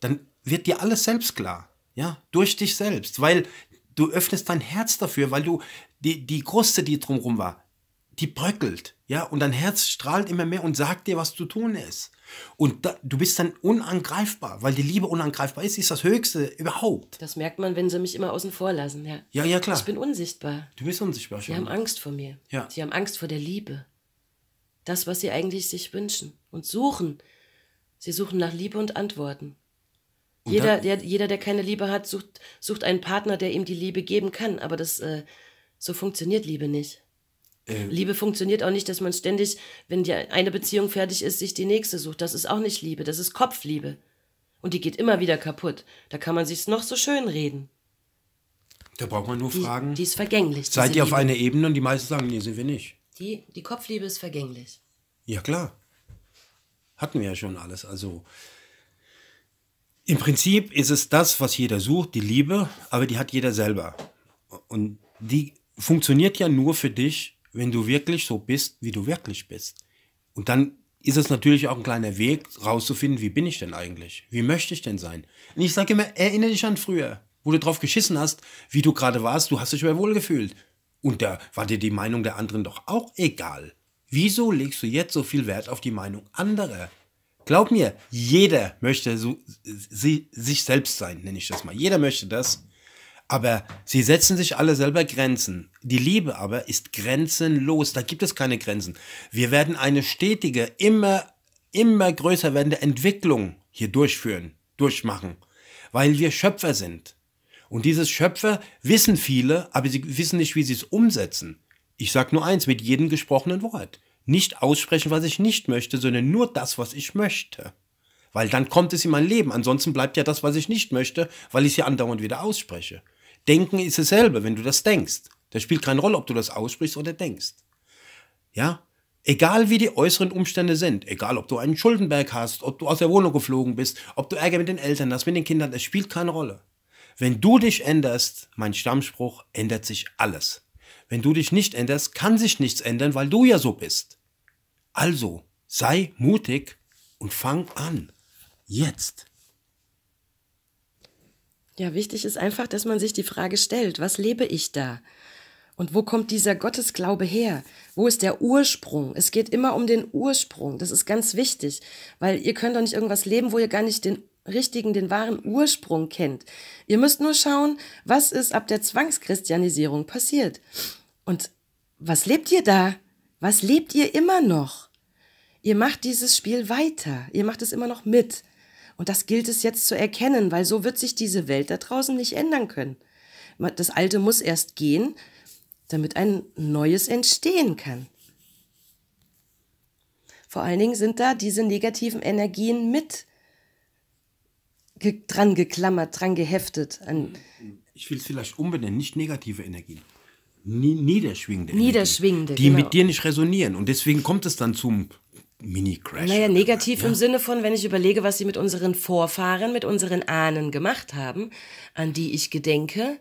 dann wird dir alles selbst klar. Ja, durch dich selbst, weil du öffnest dein Herz dafür, weil du die, die Kruste, die drumherum war, die bröckelt. Ja, und dein Herz strahlt immer mehr und sagt dir, was zu tun ist. Und da, du bist dann unangreifbar, weil die Liebe unangreifbar ist, ist das Höchste überhaupt. Das merkt man, wenn sie mich immer außen vor lassen, ja. Ja, ja, klar. Ich bin unsichtbar. Du bist unsichtbar, schon. Sie haben Angst vor mir. Ja. Sie haben Angst vor der Liebe. Das, was sie eigentlich sich wünschen und suchen. Sie suchen nach Liebe und Antworten. Und jeder, der, jeder, der keine Liebe hat, sucht, sucht einen Partner, der ihm die Liebe geben kann. Aber das, äh, so funktioniert Liebe nicht. Äh, Liebe funktioniert auch nicht, dass man ständig, wenn die eine Beziehung fertig ist, sich die nächste sucht. Das ist auch nicht Liebe, das ist Kopfliebe. Und die geht immer wieder kaputt. Da kann man sich's noch so schön reden. Da braucht man nur die, fragen. Die ist vergänglich. Seid ihr auf einer Ebene und die meisten sagen, nee, sind wir nicht. Die, die Kopfliebe ist vergänglich. Ja, klar. Hatten wir ja schon alles. Also im Prinzip ist es das, was jeder sucht, die Liebe, aber die hat jeder selber. Und die funktioniert ja nur für dich, wenn du wirklich so bist, wie du wirklich bist. Und dann ist es natürlich auch ein kleiner Weg, rauszufinden, wie bin ich denn eigentlich? Wie möchte ich denn sein? Und ich sage immer, erinnere dich an früher, wo du drauf geschissen hast, wie du gerade warst, du hast dich mal wohlgefühlt. Und da war dir die Meinung der anderen doch auch egal. Wieso legst du jetzt so viel Wert auf die Meinung anderer? Glaub mir, jeder möchte so, sie, sich selbst sein, nenne ich das mal. Jeder möchte das, aber sie setzen sich alle selber Grenzen. Die Liebe aber ist grenzenlos. Da gibt es keine Grenzen. Wir werden eine stetige, immer, immer größer werdende Entwicklung hier durchführen, durchmachen, weil wir Schöpfer sind. Und dieses Schöpfer wissen viele, aber sie wissen nicht, wie sie es umsetzen. Ich sage nur eins mit jedem gesprochenen Wort. Nicht aussprechen, was ich nicht möchte, sondern nur das, was ich möchte. Weil dann kommt es in mein Leben. Ansonsten bleibt ja das, was ich nicht möchte, weil ich es ja andauernd wieder ausspreche. Denken ist dasselbe, wenn du das denkst. Das spielt keine Rolle, ob du das aussprichst oder denkst. Ja? Egal wie die äußeren Umstände sind, egal ob du einen Schuldenberg hast, ob du aus der Wohnung geflogen bist, ob du Ärger mit den Eltern hast, mit den Kindern, das spielt keine Rolle. Wenn du dich änderst, mein Stammspruch, ändert sich alles. Wenn du dich nicht änderst, kann sich nichts ändern, weil du ja so bist. Also, sei mutig und fang an. Jetzt. Ja, wichtig ist einfach, dass man sich die Frage stellt, was lebe ich da? Und wo kommt dieser Gottesglaube her? Wo ist der Ursprung? Es geht immer um den Ursprung. Das ist ganz wichtig, weil ihr könnt doch nicht irgendwas leben, wo ihr gar nicht den richtigen, den wahren Ursprung kennt. Ihr müsst nur schauen, was ist ab der Zwangschristianisierung passiert. Und was lebt ihr da? Was lebt ihr immer noch? Ihr macht dieses Spiel weiter. Ihr macht es immer noch mit. Und das gilt es jetzt zu erkennen, weil so wird sich diese Welt da draußen nicht ändern können. Das Alte muss erst gehen, damit ein Neues entstehen kann. Vor allen Dingen sind da diese negativen Energien mit dran geklammert, dran geheftet. An hm, hm. ich will es vielleicht umbenennen, nicht negative Energien. Niederschwingende, Niederschwingende Energien, die genau. mit dir nicht resonieren. Und deswegen kommt es dann zum Mini-Crash. Naja, negativ ja. im Sinne von, wenn ich überlege, was sie mit unseren Vorfahren, mit unseren Ahnen gemacht haben, an die ich gedenke,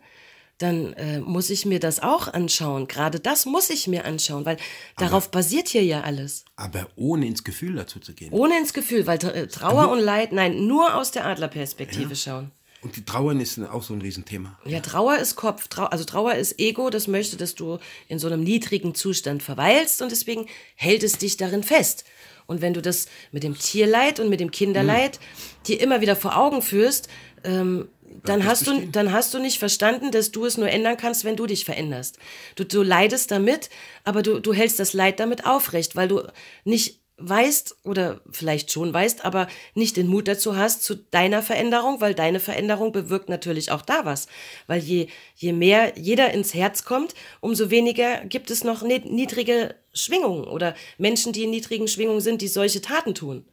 dann äh, muss ich mir das auch anschauen. Gerade das muss ich mir anschauen, weil aber, darauf basiert hier ja alles. Aber ohne ins Gefühl dazu zu gehen. Ohne ins Gefühl, weil äh, Trauer aber, und Leid, nein, nur aus der Adlerperspektive ja. schauen. Und die Trauern ist auch so ein Riesenthema. Ja, Trauer ist Kopf. Trau also Trauer ist Ego, das möchte, dass du in so einem niedrigen Zustand verweilst und deswegen hält es dich darin fest. Und wenn du das mit dem Tierleid und mit dem Kinderleid mhm. dir immer wieder vor Augen führst, ähm, dann hast, du, dann hast du nicht verstanden, dass du es nur ändern kannst, wenn du dich veränderst. Du, du leidest damit, aber du, du hältst das Leid damit aufrecht, weil du nicht weißt oder vielleicht schon weißt, aber nicht den Mut dazu hast zu deiner Veränderung, weil deine Veränderung bewirkt natürlich auch da was. Weil je, je mehr jeder ins Herz kommt, umso weniger gibt es noch niedrige Schwingungen oder Menschen, die in niedrigen Schwingungen sind, die solche Taten tun.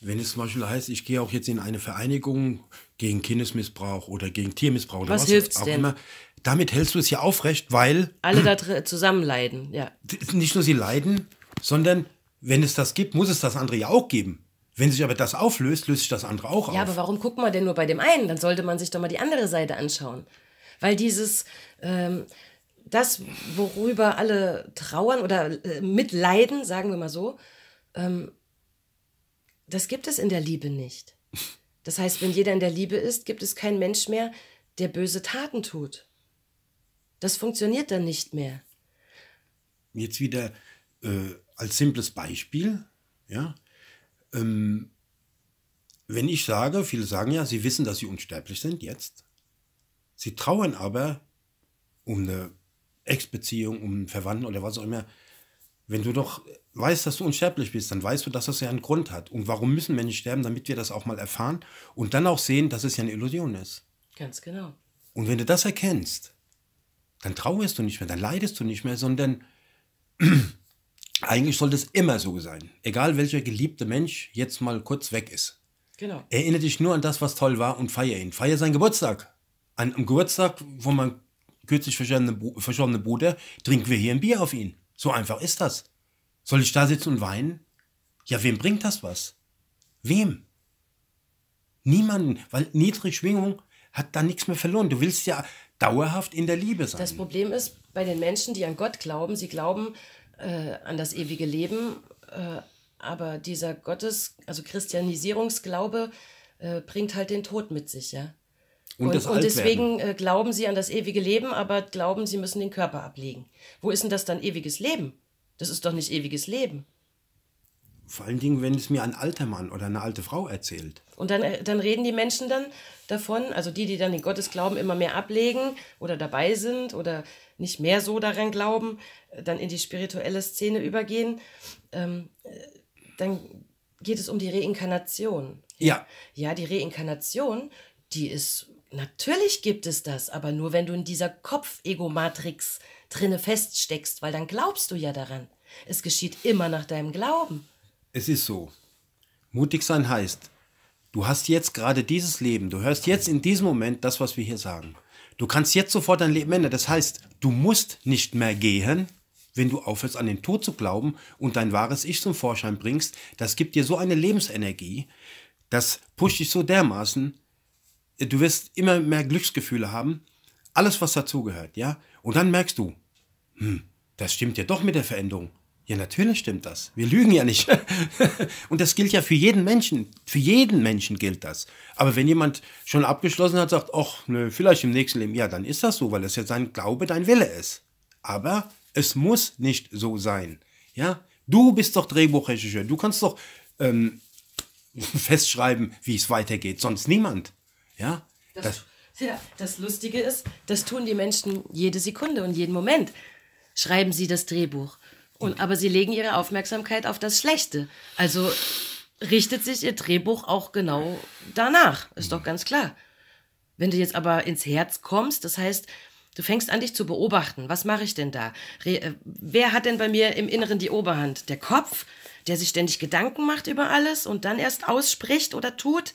Wenn es zum Beispiel heißt, ich gehe auch jetzt in eine Vereinigung gegen Kindesmissbrauch oder gegen Tiermissbrauch was oder was hilft's auch denn? immer, damit hältst du es ja aufrecht, weil alle da zusammen leiden, ja. Nicht nur sie leiden, sondern wenn es das gibt, muss es das andere ja auch geben. Wenn sich aber das auflöst, löst sich das andere auch ja, auf. Ja, aber warum guckt man denn nur bei dem einen? Dann sollte man sich doch mal die andere Seite anschauen. Weil dieses, ähm, das, worüber alle trauern oder äh, mitleiden, sagen wir mal so, ähm, das gibt es in der Liebe nicht. Das heißt, wenn jeder in der Liebe ist, gibt es keinen Mensch mehr, der böse Taten tut. Das funktioniert dann nicht mehr. Jetzt wieder. Äh als simples Beispiel, ja, ähm, wenn ich sage, viele sagen ja, sie wissen, dass sie unsterblich sind jetzt. Sie trauern aber um eine Ex-Beziehung, um einen Verwandten oder was auch immer. Wenn du doch weißt, dass du unsterblich bist, dann weißt du, dass das ja einen Grund hat. Und warum müssen Menschen sterben, damit wir das auch mal erfahren und dann auch sehen, dass es ja eine Illusion ist. Ganz genau. Und wenn du das erkennst, dann trauerst du nicht mehr, dann leidest du nicht mehr, sondern Eigentlich sollte es immer so sein. Egal welcher geliebte Mensch jetzt mal kurz weg ist. Genau. Erinnere dich nur an das, was toll war und feier ihn. Feier seinen Geburtstag. An, am Geburtstag von meinem kürzlich verstorbenen Bruder trinken wir hier ein Bier auf ihn. So einfach ist das. Soll ich da sitzen und weinen? Ja, wem bringt das was? Wem? Niemanden, weil niedrige Schwingung hat da nichts mehr verloren. Du willst ja dauerhaft in der Liebe sein. Das Problem ist bei den Menschen, die an Gott glauben, sie glauben, äh, an das ewige Leben. Äh, aber dieser Gottes, also Christianisierungsglaube, äh, bringt halt den Tod mit sich, ja. Und, und, und deswegen äh, glauben sie an das ewige Leben, aber glauben, sie müssen den Körper ablegen. Wo ist denn das dann ewiges Leben? Das ist doch nicht ewiges Leben. Vor allen Dingen, wenn es mir ein alter Mann oder eine alte Frau erzählt. Und dann, äh, dann reden die Menschen dann davon, also die, die dann den Gottesglauben immer mehr ablegen oder dabei sind oder nicht mehr so daran glauben, äh, dann in die spirituelle Szene übergehen, ähm, äh, dann geht es um die Reinkarnation. Ja. Ja, die Reinkarnation, die ist, natürlich gibt es das, aber nur wenn du in dieser Kopf-Ego-Matrix drinne feststeckst, weil dann glaubst du ja daran. Es geschieht immer nach deinem Glauben. Es ist so. Mutig sein heißt, du hast jetzt gerade dieses Leben, du hörst jetzt in diesem Moment das, was wir hier sagen. Du kannst jetzt sofort dein Leben ändern. Das heißt, du musst nicht mehr gehen, wenn du aufhörst an den Tod zu glauben und dein wahres Ich zum Vorschein bringst. Das gibt dir so eine Lebensenergie, das pusht dich so dermaßen, du wirst immer mehr Glücksgefühle haben, alles was dazugehört, ja? Und dann merkst du, hm, das stimmt ja doch mit der Veränderung. Ja, natürlich stimmt das. Wir lügen ja nicht. und das gilt ja für jeden Menschen. Für jeden Menschen gilt das. Aber wenn jemand schon abgeschlossen hat, sagt, ach, nö, vielleicht im nächsten Leben, ja, dann ist das so, weil das ja sein Glaube, dein Wille ist. Aber es muss nicht so sein. Ja, du bist doch Drehbuchregisseur. Du kannst doch ähm, festschreiben, wie es weitergeht. Sonst niemand. Ja. Das, das, ja, das Lustige ist, das tun die Menschen jede Sekunde und jeden Moment. Schreiben sie das Drehbuch und, aber sie legen ihre Aufmerksamkeit auf das Schlechte. Also richtet sich ihr Drehbuch auch genau danach. Ist doch ganz klar. Wenn du jetzt aber ins Herz kommst, das heißt, du fängst an, dich zu beobachten. Was mache ich denn da? Äh, wer hat denn bei mir im Inneren die Oberhand? Der Kopf, der sich ständig Gedanken macht über alles und dann erst ausspricht oder tut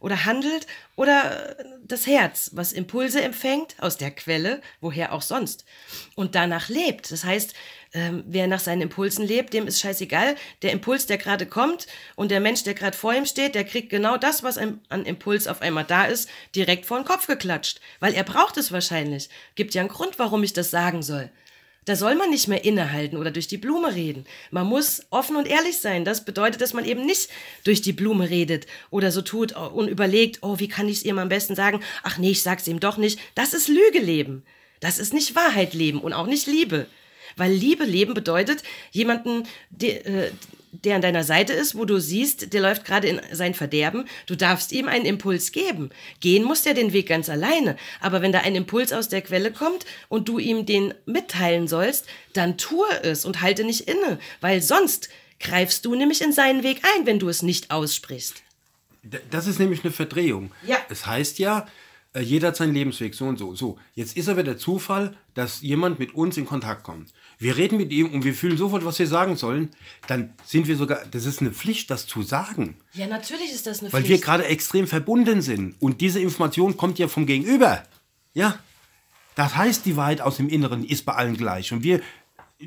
oder handelt? Oder äh, das Herz, was Impulse empfängt aus der Quelle, woher auch sonst, und danach lebt. Das heißt, ähm, wer nach seinen Impulsen lebt, dem ist scheißegal. Der Impuls, der gerade kommt und der Mensch, der gerade vor ihm steht, der kriegt genau das, was einem an Impuls auf einmal da ist, direkt vor den Kopf geklatscht. Weil er braucht es wahrscheinlich. Gibt ja einen Grund, warum ich das sagen soll. Da soll man nicht mehr innehalten oder durch die Blume reden. Man muss offen und ehrlich sein. Das bedeutet, dass man eben nicht durch die Blume redet oder so tut und überlegt, oh, wie kann ich es ihm am besten sagen? Ach nee, ich sag's ihm doch nicht. Das ist Lüge leben. Das ist nicht Wahrheit leben und auch nicht Liebe. Weil Liebe leben bedeutet, jemanden, de, äh, der an deiner Seite ist, wo du siehst, der läuft gerade in sein Verderben, du darfst ihm einen Impuls geben. Gehen muss der den Weg ganz alleine. Aber wenn da ein Impuls aus der Quelle kommt und du ihm den mitteilen sollst, dann tue es und halte nicht inne, weil sonst greifst du nämlich in seinen Weg ein, wenn du es nicht aussprichst. Das ist nämlich eine Verdrehung. Ja. Es heißt ja, äh, jeder hat seinen Lebensweg, so und so. So, jetzt ist aber der Zufall, dass jemand mit uns in Kontakt kommt. Wir reden mit ihm und wir fühlen sofort, was wir sagen sollen. Dann sind wir sogar, das ist eine Pflicht, das zu sagen. Ja, natürlich ist das eine Pflicht. Weil wir gerade extrem verbunden sind. Und diese Information kommt ja vom Gegenüber. Ja. Das heißt, die Wahrheit aus dem Inneren ist bei allen gleich. Und wir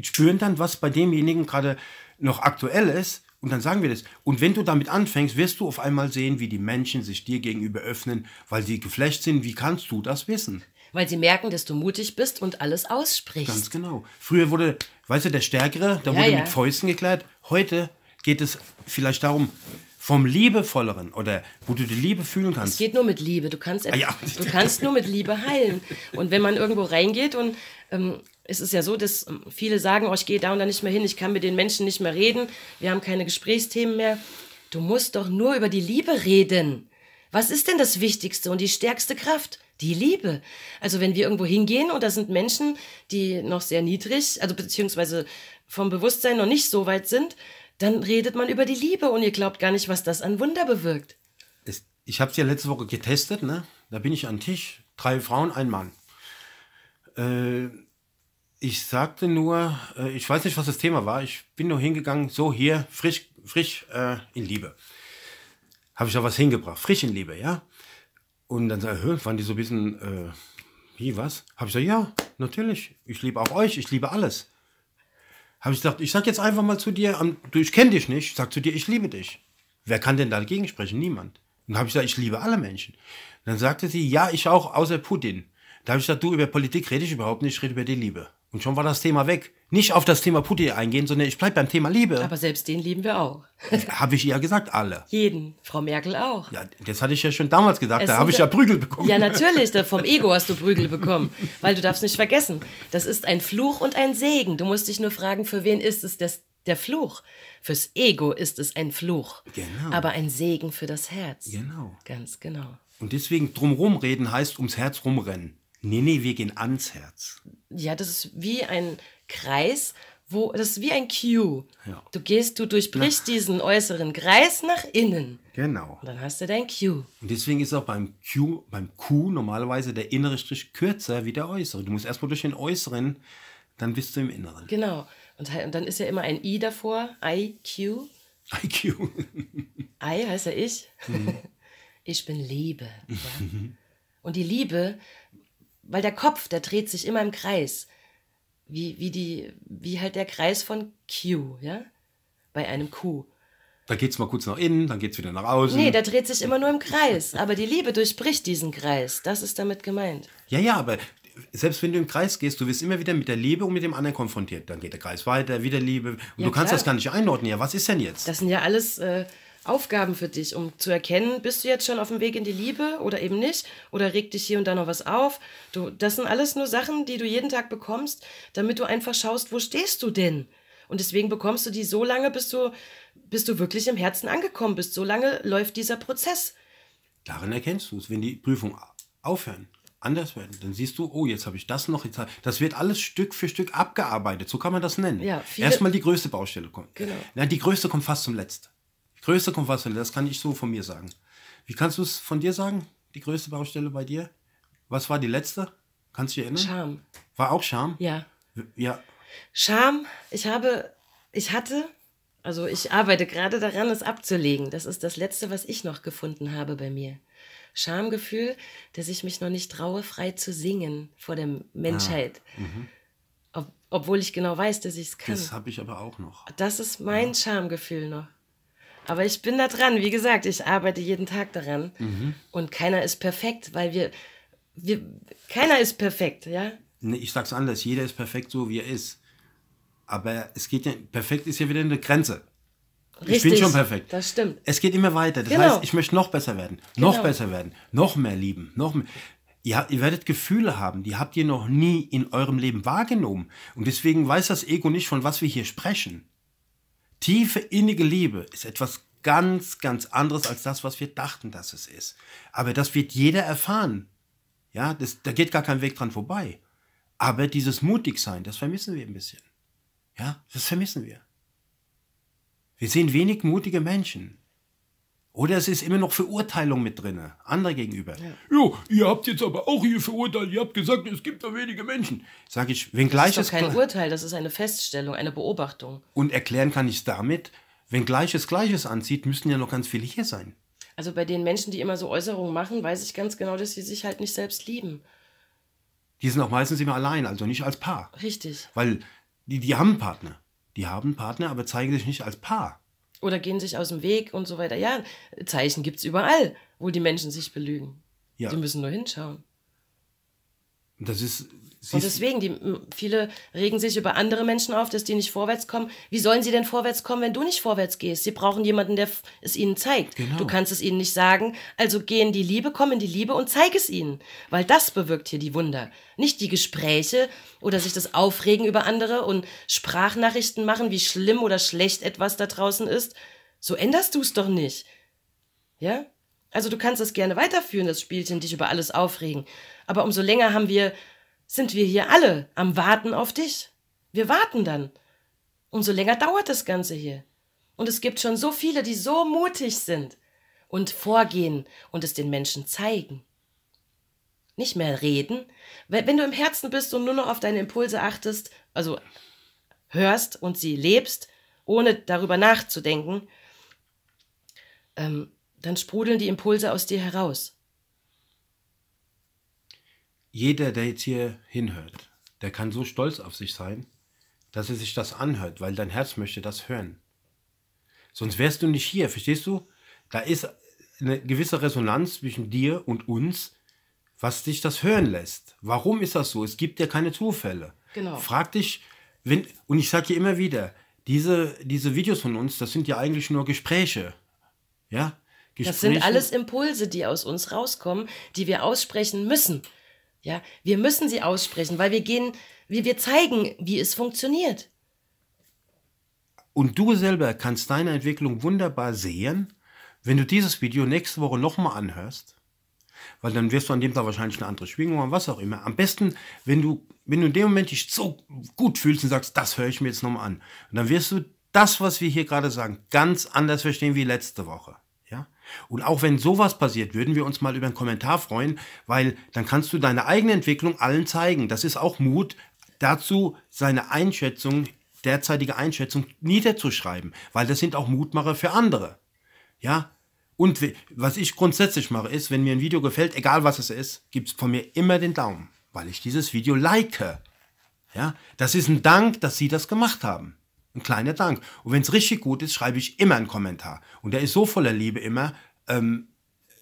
spüren dann, was bei demjenigen gerade noch aktuell ist und dann sagen wir das. Und wenn du damit anfängst, wirst du auf einmal sehen, wie die Menschen sich dir gegenüber öffnen, weil sie geflecht sind. Wie kannst du das wissen? Weil sie merken, dass du mutig bist und alles aussprichst. Ganz genau. Früher wurde, weißt du, der Stärkere, der ja, wurde ja. mit Fäusten geklärt. Heute geht es vielleicht darum, vom Liebevolleren oder wo du die Liebe fühlen kannst. Es geht nur mit Liebe. Du kannst, ah, ja. du kannst nur mit Liebe heilen. Und wenn man irgendwo reingeht und ähm, es ist ja so, dass ähm, viele sagen, oh, ich gehe da und da nicht mehr hin, ich kann mit den Menschen nicht mehr reden, wir haben keine Gesprächsthemen mehr. Du musst doch nur über die Liebe reden. Was ist denn das Wichtigste und die stärkste Kraft? Die Liebe. Also wenn wir irgendwo hingehen und da sind Menschen, die noch sehr niedrig, also beziehungsweise vom Bewusstsein noch nicht so weit sind, dann redet man über die Liebe und ihr glaubt gar nicht, was das an Wunder bewirkt. ich habe es ja letzte Woche getestet, ne? Da bin ich an Tisch, drei Frauen, ein Mann. Äh, ich sagte nur, äh, ich weiß nicht, was das Thema war. Ich bin nur hingegangen, so hier, frisch, frisch äh, in Liebe. Habe ich da was hingebracht, frisch in Liebe, ja. Und dann waren die so ein bisschen, äh, wie, was? Habe ich gesagt, ja, natürlich. Ich liebe auch euch, ich liebe alles. Habe ich gesagt, ich sag jetzt einfach mal zu dir, du, ich kenne dich nicht, sag zu dir, ich liebe dich. Wer kann denn dagegen sprechen? Niemand. Und habe ich gesagt, ich liebe alle Menschen. Und dann sagte sie, ja, ich auch, außer Putin. Da habe ich gesagt, du, über Politik rede ich überhaupt nicht, ich rede über die Liebe. Und schon war das Thema weg. Nicht auf das Thema Putin eingehen, sondern ich bleibe beim Thema Liebe. Aber selbst den lieben wir auch. habe ich ihr ja gesagt, alle. Jeden. Frau Merkel auch. Ja, das hatte ich ja schon damals gesagt. Es da habe ich ja Prügel bekommen. Ja, natürlich. Da vom Ego hast du Prügel bekommen. Weil du darfst nicht vergessen, das ist ein Fluch und ein Segen. Du musst dich nur fragen, für wen ist es das, der Fluch? Fürs Ego ist es ein Fluch. Genau. Aber ein Segen für das Herz. Genau. Ganz genau. Und deswegen drumrum reden heißt ums Herz rumrennen. Nee, nee, wir gehen ans Herz. Ja, das ist wie ein Kreis, wo, das ist wie ein Q. Ja. Du gehst, du durchbrichst Na. diesen äußeren Kreis nach innen. Genau. Und dann hast du dein Q. Und deswegen ist auch beim Q, beim Q normalerweise der innere Strich kürzer wie der äußere. Du musst erstmal durch den äußeren, dann bist du im Inneren. Genau. Und, und dann ist ja immer ein I davor, IQ. IQ. I heißt ja ich. Mhm. Ich bin Liebe. Ja? und die Liebe weil der Kopf, der dreht sich immer im Kreis. Wie, wie, die, wie halt der Kreis von Q, ja? Bei einem Q. Da geht's mal kurz nach innen, dann geht's wieder nach außen. Nee, der dreht sich immer nur im Kreis. Aber die Liebe durchbricht diesen Kreis. Das ist damit gemeint. Ja, ja, aber selbst wenn du im Kreis gehst, du wirst immer wieder mit der Liebe und mit dem anderen konfrontiert. Dann geht der Kreis weiter, wieder Liebe. Und ja, du kannst klar. das gar nicht einordnen. Ja, was ist denn jetzt? Das sind ja alles äh, Aufgaben für dich, um zu erkennen, bist du jetzt schon auf dem Weg in die Liebe oder eben nicht? Oder regt dich hier und da noch was auf? Du, das sind alles nur Sachen, die du jeden Tag bekommst, damit du einfach schaust, wo stehst du denn? Und deswegen bekommst du die so lange, bis du, bis du wirklich im Herzen angekommen bist. So lange läuft dieser Prozess. Darin erkennst du es, wenn die Prüfungen aufhören, anders werden, dann siehst du, oh, jetzt habe ich das noch. Jetzt, das wird alles Stück für Stück abgearbeitet. So kann man das nennen. Ja, Erstmal die größte Baustelle kommt. Genau. Nein, die größte kommt fast zum letzten. Größte Komfortzone, das kann ich so von mir sagen. Wie kannst du es von dir sagen? Die größte Baustelle bei dir? Was war die letzte? Kannst du dich erinnern? Scham. War auch Scham? Ja. Ja. Scham, ich habe, ich hatte, also ich arbeite gerade daran, es abzulegen. Das ist das Letzte, was ich noch gefunden habe bei mir. Schamgefühl, dass ich mich noch nicht traue, frei zu singen vor der Menschheit. Ah, mhm. Ob, obwohl ich genau weiß, dass ich es kann. Das habe ich aber auch noch. Das ist mein ja. Schamgefühl noch. Aber ich bin da dran. Wie gesagt, ich arbeite jeden Tag daran. Mhm. Und keiner ist perfekt, weil wir, wir. Keiner ist perfekt, ja? Nee, ich sag's anders. Jeder ist perfekt, so wie er ist. Aber es geht ja. Perfekt ist ja wieder eine Grenze. Richtig, ich bin schon perfekt. Das stimmt. Es geht immer weiter. Das genau. heißt, ich möchte noch besser werden, noch genau. besser werden, noch mehr lieben, noch mehr. Ihr, ihr, werdet Gefühle haben, die habt ihr noch nie in eurem Leben wahrgenommen. Und deswegen weiß das Ego nicht, von was wir hier sprechen. Tiefe innige Liebe ist etwas ganz, ganz anderes als das, was wir dachten, dass es ist. Aber das wird jeder erfahren. Ja, das, da geht gar kein Weg dran vorbei. Aber dieses Mutigsein, das vermissen wir ein bisschen. Ja, das vermissen wir. Wir sehen wenig mutige Menschen. Oder es ist immer noch Verurteilung mit drin, andere gegenüber. Ja. Jo, ihr habt jetzt aber auch hier verurteilt, ihr habt gesagt, es gibt da wenige Menschen. Sag ich, wenngleich es... Das ist kein Urteil, das ist eine Feststellung, eine Beobachtung. Und erklären kann ich es damit, wenn Gleiches Gleiches anzieht, müssten ja noch ganz viele hier sein. Also bei den Menschen, die immer so Äußerungen machen, weiß ich ganz genau, dass sie sich halt nicht selbst lieben. Die sind auch meistens immer allein, also nicht als Paar. Richtig. Weil die, die haben einen Partner. Die haben einen Partner, aber zeigen sich nicht als Paar. Oder gehen sich aus dem Weg und so weiter. Ja, Zeichen gibt es überall, wo die Menschen sich belügen. Ja. Die müssen nur hinschauen. Das ist Siehst und deswegen, die, viele regen sich über andere Menschen auf, dass die nicht vorwärts kommen. Wie sollen sie denn vorwärts kommen, wenn du nicht vorwärts gehst? Sie brauchen jemanden, der es ihnen zeigt. Genau. Du kannst es ihnen nicht sagen. Also geh in die Liebe, komm in die Liebe und zeig es ihnen. Weil das bewirkt hier die Wunder. Nicht die Gespräche oder sich das Aufregen über andere und Sprachnachrichten machen, wie schlimm oder schlecht etwas da draußen ist. So änderst du es doch nicht. Ja? Also du kannst das gerne weiterführen, das Spielchen, dich über alles aufregen. Aber umso länger haben wir sind wir hier alle am Warten auf dich. Wir warten dann. Umso länger dauert das Ganze hier. Und es gibt schon so viele, die so mutig sind und vorgehen und es den Menschen zeigen. Nicht mehr reden. Wenn du im Herzen bist und nur noch auf deine Impulse achtest, also hörst und sie lebst, ohne darüber nachzudenken, ähm, dann sprudeln die Impulse aus dir heraus jeder, der jetzt hier hinhört, der kann so stolz auf sich sein, dass er sich das anhört, weil dein Herz möchte das hören. Sonst wärst du nicht hier, verstehst du? Da ist eine gewisse Resonanz zwischen dir und uns, was dich das hören lässt. Warum ist das so? Es gibt ja keine Zufälle. Genau. Frag dich, wenn, und ich sage dir immer wieder, diese, diese Videos von uns, das sind ja eigentlich nur Gespräche. Ja? Gespräche. Das sind alles Impulse, die aus uns rauskommen, die wir aussprechen müssen. Ja, wir müssen sie aussprechen, weil wir gehen, wir, wir zeigen, wie es funktioniert. Und du selber kannst deine Entwicklung wunderbar sehen, wenn du dieses Video nächste Woche nochmal anhörst, weil dann wirst du an dem Tag wahrscheinlich eine andere Schwingung haben, was auch immer. Am besten, wenn du, wenn du in dem Moment dich so gut fühlst und sagst, das höre ich mir jetzt nochmal an. Und dann wirst du das, was wir hier gerade sagen, ganz anders verstehen wie letzte Woche. Und auch wenn sowas passiert, würden wir uns mal über einen Kommentar freuen, weil dann kannst du deine eigene Entwicklung allen zeigen. Das ist auch Mut, dazu seine Einschätzung, derzeitige Einschätzung niederzuschreiben, weil das sind auch Mutmacher für andere. Ja? Und was ich grundsätzlich mache, ist, wenn mir ein Video gefällt, egal was es ist, gibt es von mir immer den Daumen, weil ich dieses Video like. Ja? Das ist ein Dank, dass sie das gemacht haben. Ein kleiner Dank. Und wenn es richtig gut ist, schreibe ich immer einen Kommentar. Und der ist so voller Liebe immer. Ähm,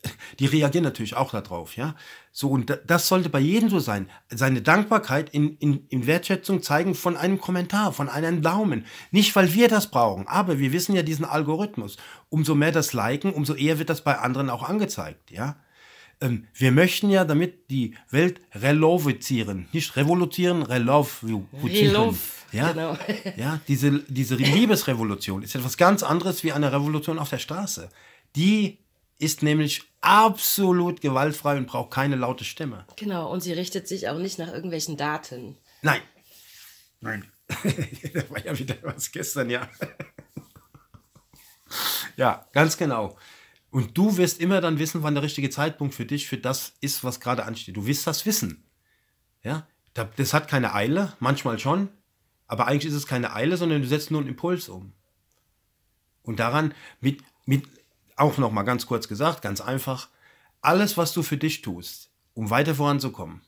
die reagieren natürlich auch darauf, ja. So, und das sollte bei jedem so sein. Seine Dankbarkeit in, in, in Wertschätzung zeigen von einem Kommentar, von einem Daumen. Nicht, weil wir das brauchen, aber wir wissen ja diesen Algorithmus. Umso mehr das liken, umso eher wird das bei anderen auch angezeigt, ja. Ähm, wir möchten ja damit die Welt relovizieren. Nicht revolutieren, relovizieren. Relov ja, genau. ja diese, diese Liebesrevolution ist etwas ganz anderes wie eine Revolution auf der Straße. Die ist nämlich absolut gewaltfrei und braucht keine laute Stimme. Genau, und sie richtet sich auch nicht nach irgendwelchen Daten. Nein. Nein. da war ja wieder was gestern, ja. ja, ganz genau. Und du wirst immer dann wissen, wann der richtige Zeitpunkt für dich für das ist, was gerade ansteht. Du wirst das wissen. Ja, das hat keine Eile, manchmal schon, aber eigentlich ist es keine Eile, sondern du setzt nur einen Impuls um. Und daran, mit, mit auch nochmal ganz kurz gesagt, ganz einfach, alles, was du für dich tust, um weiter voranzukommen,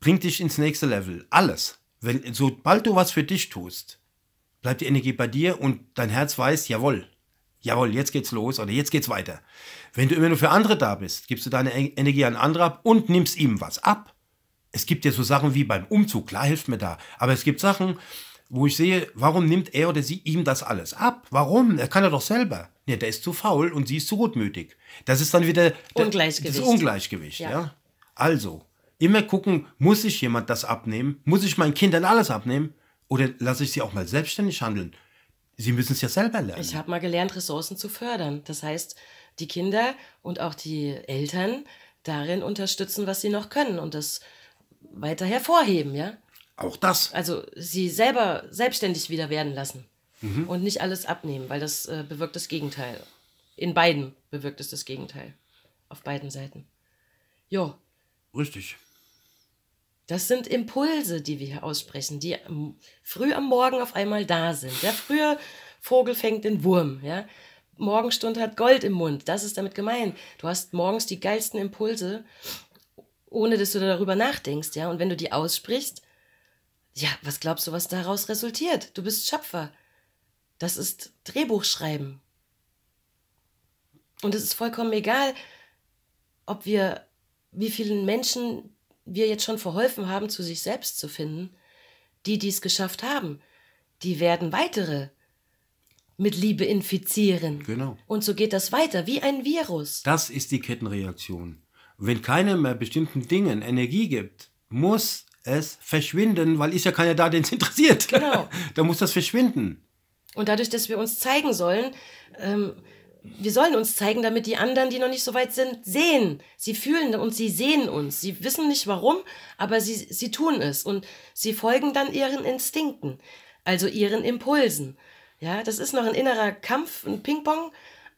bringt dich ins nächste Level. Alles. Wenn, sobald du was für dich tust, bleibt die Energie bei dir und dein Herz weiß, jawohl, jawohl, jetzt geht's los oder jetzt geht's weiter. Wenn du immer nur für andere da bist, gibst du deine Energie an andere ab und nimmst ihm was ab es gibt ja so Sachen wie beim Umzug, klar hilft mir da, aber es gibt Sachen, wo ich sehe, warum nimmt er oder sie ihm das alles ab? Warum? Er kann ja doch selber. Ja, der ist zu faul und sie ist zu gutmütig. Das ist dann wieder Ungleichgewicht. Das Ungleichgewicht, ja. ja. Also, immer gucken, muss ich jemand das abnehmen? Muss ich meinen Kindern alles abnehmen? Oder lasse ich sie auch mal selbstständig handeln? Sie müssen es ja selber lernen. Ich habe mal gelernt, Ressourcen zu fördern. Das heißt, die Kinder und auch die Eltern darin unterstützen, was sie noch können. Und das weiter hervorheben, ja? Auch das. Also sie selber selbstständig wieder werden lassen mhm. und nicht alles abnehmen, weil das äh, bewirkt das Gegenteil. In beiden bewirkt es das Gegenteil. Auf beiden Seiten. Jo. Richtig. Das sind Impulse, die wir hier aussprechen, die früh am Morgen auf einmal da sind. Der frühe Vogel fängt den Wurm, ja. Morgenstund hat Gold im Mund. Das ist damit gemeint. Du hast morgens die geilsten Impulse ohne dass du darüber nachdenkst, ja. Und wenn du die aussprichst, ja, was glaubst du, was daraus resultiert? Du bist Schöpfer. Das ist Drehbuchschreiben. Und es ist vollkommen egal, ob wir, wie vielen Menschen wir jetzt schon verholfen haben, zu sich selbst zu finden. Die, dies geschafft haben, die werden weitere mit Liebe infizieren. Genau. Und so geht das weiter, wie ein Virus. Das ist die Kettenreaktion wenn keiner mehr bestimmten Dingen Energie gibt, muss es verschwinden, weil ist ja keiner da, den es interessiert. Genau. da muss das verschwinden. Und dadurch, dass wir uns zeigen sollen, ähm, wir sollen uns zeigen, damit die anderen, die noch nicht so weit sind, sehen. Sie fühlen und sie sehen uns. Sie wissen nicht warum, aber sie, sie tun es und sie folgen dann ihren Instinkten, also ihren Impulsen. Ja, das ist noch ein innerer Kampf, ein Ping-Pong,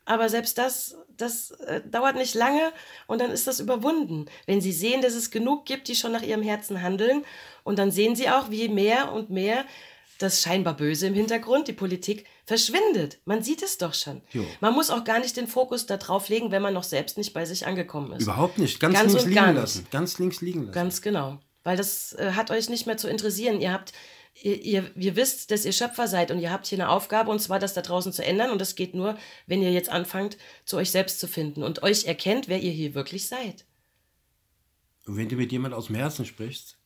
aber selbst das das äh, dauert nicht lange und dann ist das überwunden. Wenn sie sehen, dass es genug gibt, die schon nach ihrem Herzen handeln und dann sehen sie auch, wie mehr und mehr das scheinbar Böse im Hintergrund, die Politik, verschwindet. Man sieht es doch schon. Jo. Man muss auch gar nicht den Fokus da drauf legen, wenn man noch selbst nicht bei sich angekommen ist. Überhaupt nicht. Ganz, Ganz links liegen lassen. Ganz links liegen lassen. Ganz genau. Weil das äh, hat euch nicht mehr zu interessieren. Ihr habt Ihr, ihr, ihr wisst, dass ihr Schöpfer seid und ihr habt hier eine Aufgabe und zwar das da draußen zu ändern und das geht nur, wenn ihr jetzt anfangt, zu euch selbst zu finden und euch erkennt, wer ihr hier wirklich seid. Und wenn du mit jemand aus dem Herzen sprichst,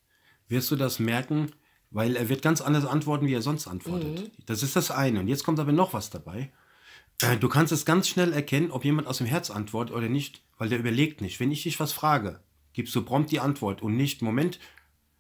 wirst du das merken, weil er wird ganz anders antworten, wie er sonst antwortet. Mhm. Das ist das eine. Und jetzt kommt aber noch was dabei. Äh, du kannst es ganz schnell erkennen, ob jemand aus dem Herz antwortet oder nicht, weil der überlegt nicht. Wenn ich dich was frage, gibst du prompt die Antwort und nicht, Moment,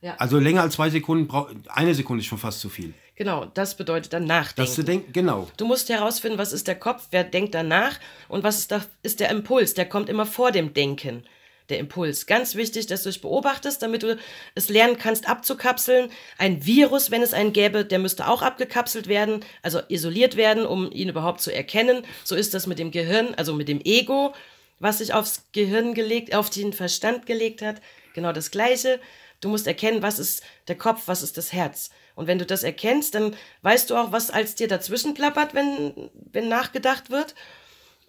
ja. Also länger als zwei Sekunden, brauch, eine Sekunde ist schon fast zu viel. Genau, das bedeutet dann nachdenken. du denk, genau. Du musst herausfinden, was ist der Kopf, wer denkt danach und was ist, da, ist der Impuls, der kommt immer vor dem Denken, der Impuls. Ganz wichtig, dass du dich beobachtest, damit du es lernen kannst abzukapseln. Ein Virus, wenn es einen gäbe, der müsste auch abgekapselt werden, also isoliert werden, um ihn überhaupt zu erkennen. So ist das mit dem Gehirn, also mit dem Ego, was sich aufs Gehirn gelegt, auf den Verstand gelegt hat. Genau das Gleiche. Du musst erkennen, was ist der Kopf, was ist das Herz. Und wenn du das erkennst, dann weißt du auch, was als dir dazwischen plappert, wenn, wenn nachgedacht wird.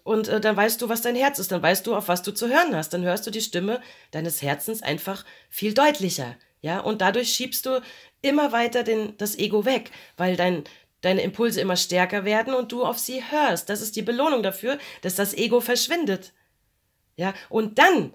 Und äh, dann weißt du, was dein Herz ist, dann weißt du, auf was du zu hören hast. Dann hörst du die Stimme deines Herzens einfach viel deutlicher. Ja, und dadurch schiebst du immer weiter den, das Ego weg, weil dein, deine Impulse immer stärker werden und du auf sie hörst. Das ist die Belohnung dafür, dass das Ego verschwindet. Ja, und dann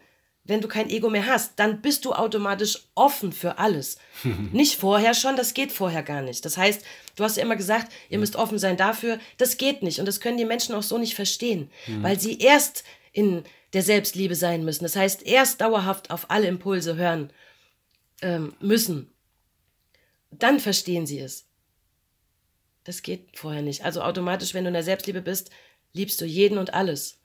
wenn du kein Ego mehr hast, dann bist du automatisch offen für alles. nicht vorher schon, das geht vorher gar nicht. Das heißt, du hast ja immer gesagt, ihr müsst offen sein dafür, das geht nicht. Und das können die Menschen auch so nicht verstehen, weil sie erst in der Selbstliebe sein müssen. Das heißt, erst dauerhaft auf alle Impulse hören ähm, müssen. Dann verstehen sie es. Das geht vorher nicht. Also automatisch, wenn du in der Selbstliebe bist, liebst du jeden und alles.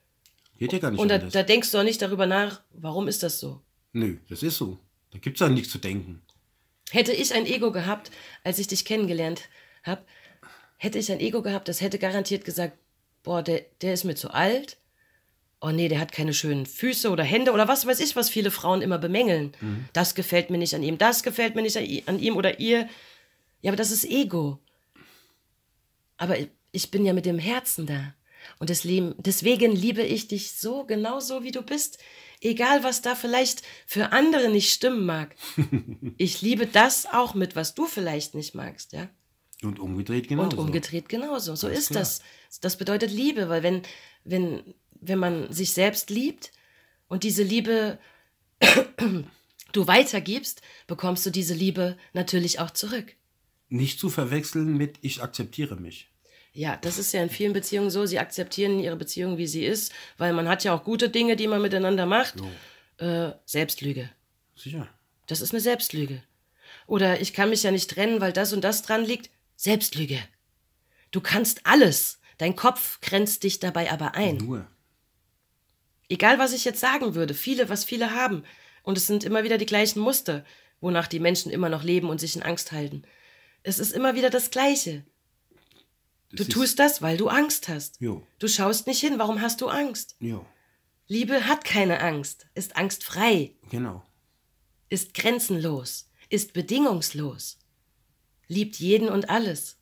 Geht ja gar nicht Und da, da, denkst du auch nicht darüber nach, warum ist das so? Nö, das ist so. Da gibt es auch nichts zu denken. Hätte ich ein Ego gehabt, als ich dich kennengelernt habe, hätte ich ein Ego gehabt, das hätte garantiert gesagt, boah, der, der ist mir zu alt. Oh nee, der hat keine schönen Füße oder Hände oder was weiß ich, was viele Frauen immer bemängeln. Mhm. Das gefällt mir nicht an ihm, das gefällt mir nicht an ihm oder ihr. Ja, aber das ist Ego. Aber ich bin ja mit dem Herzen da. Und deswegen liebe ich dich so, genau so, wie du bist. Egal, was da vielleicht für andere nicht stimmen mag. Ich liebe das auch mit, was du vielleicht nicht magst, ja. Und umgedreht genauso. Und umgedreht genauso. So Alles ist klar. das. Das bedeutet Liebe, weil wenn, wenn, wenn man sich selbst liebt und diese Liebe du weitergibst, bekommst du diese Liebe natürlich auch zurück. Nicht zu verwechseln mit ich akzeptiere mich. Ja, das ist ja in vielen Beziehungen so. Sie akzeptieren ihre Beziehung, wie sie ist, weil man hat ja auch gute Dinge, die man miteinander macht. So. Äh, Selbstlüge. Sicher. Das ist eine Selbstlüge. Oder ich kann mich ja nicht trennen, weil das und das dran liegt. Selbstlüge. Du kannst alles. Dein Kopf grenzt dich dabei aber ein. Nur. Egal, was ich jetzt sagen würde, viele, was viele haben. Und es sind immer wieder die gleichen Muster, wonach die Menschen immer noch leben und sich in Angst halten. Es ist immer wieder das Gleiche. Du tust das, weil du Angst hast. Jo. Du schaust nicht hin. Warum hast du Angst? Jo. Liebe hat keine Angst, ist angstfrei. Genau. Ist grenzenlos, ist bedingungslos. Liebt jeden und alles.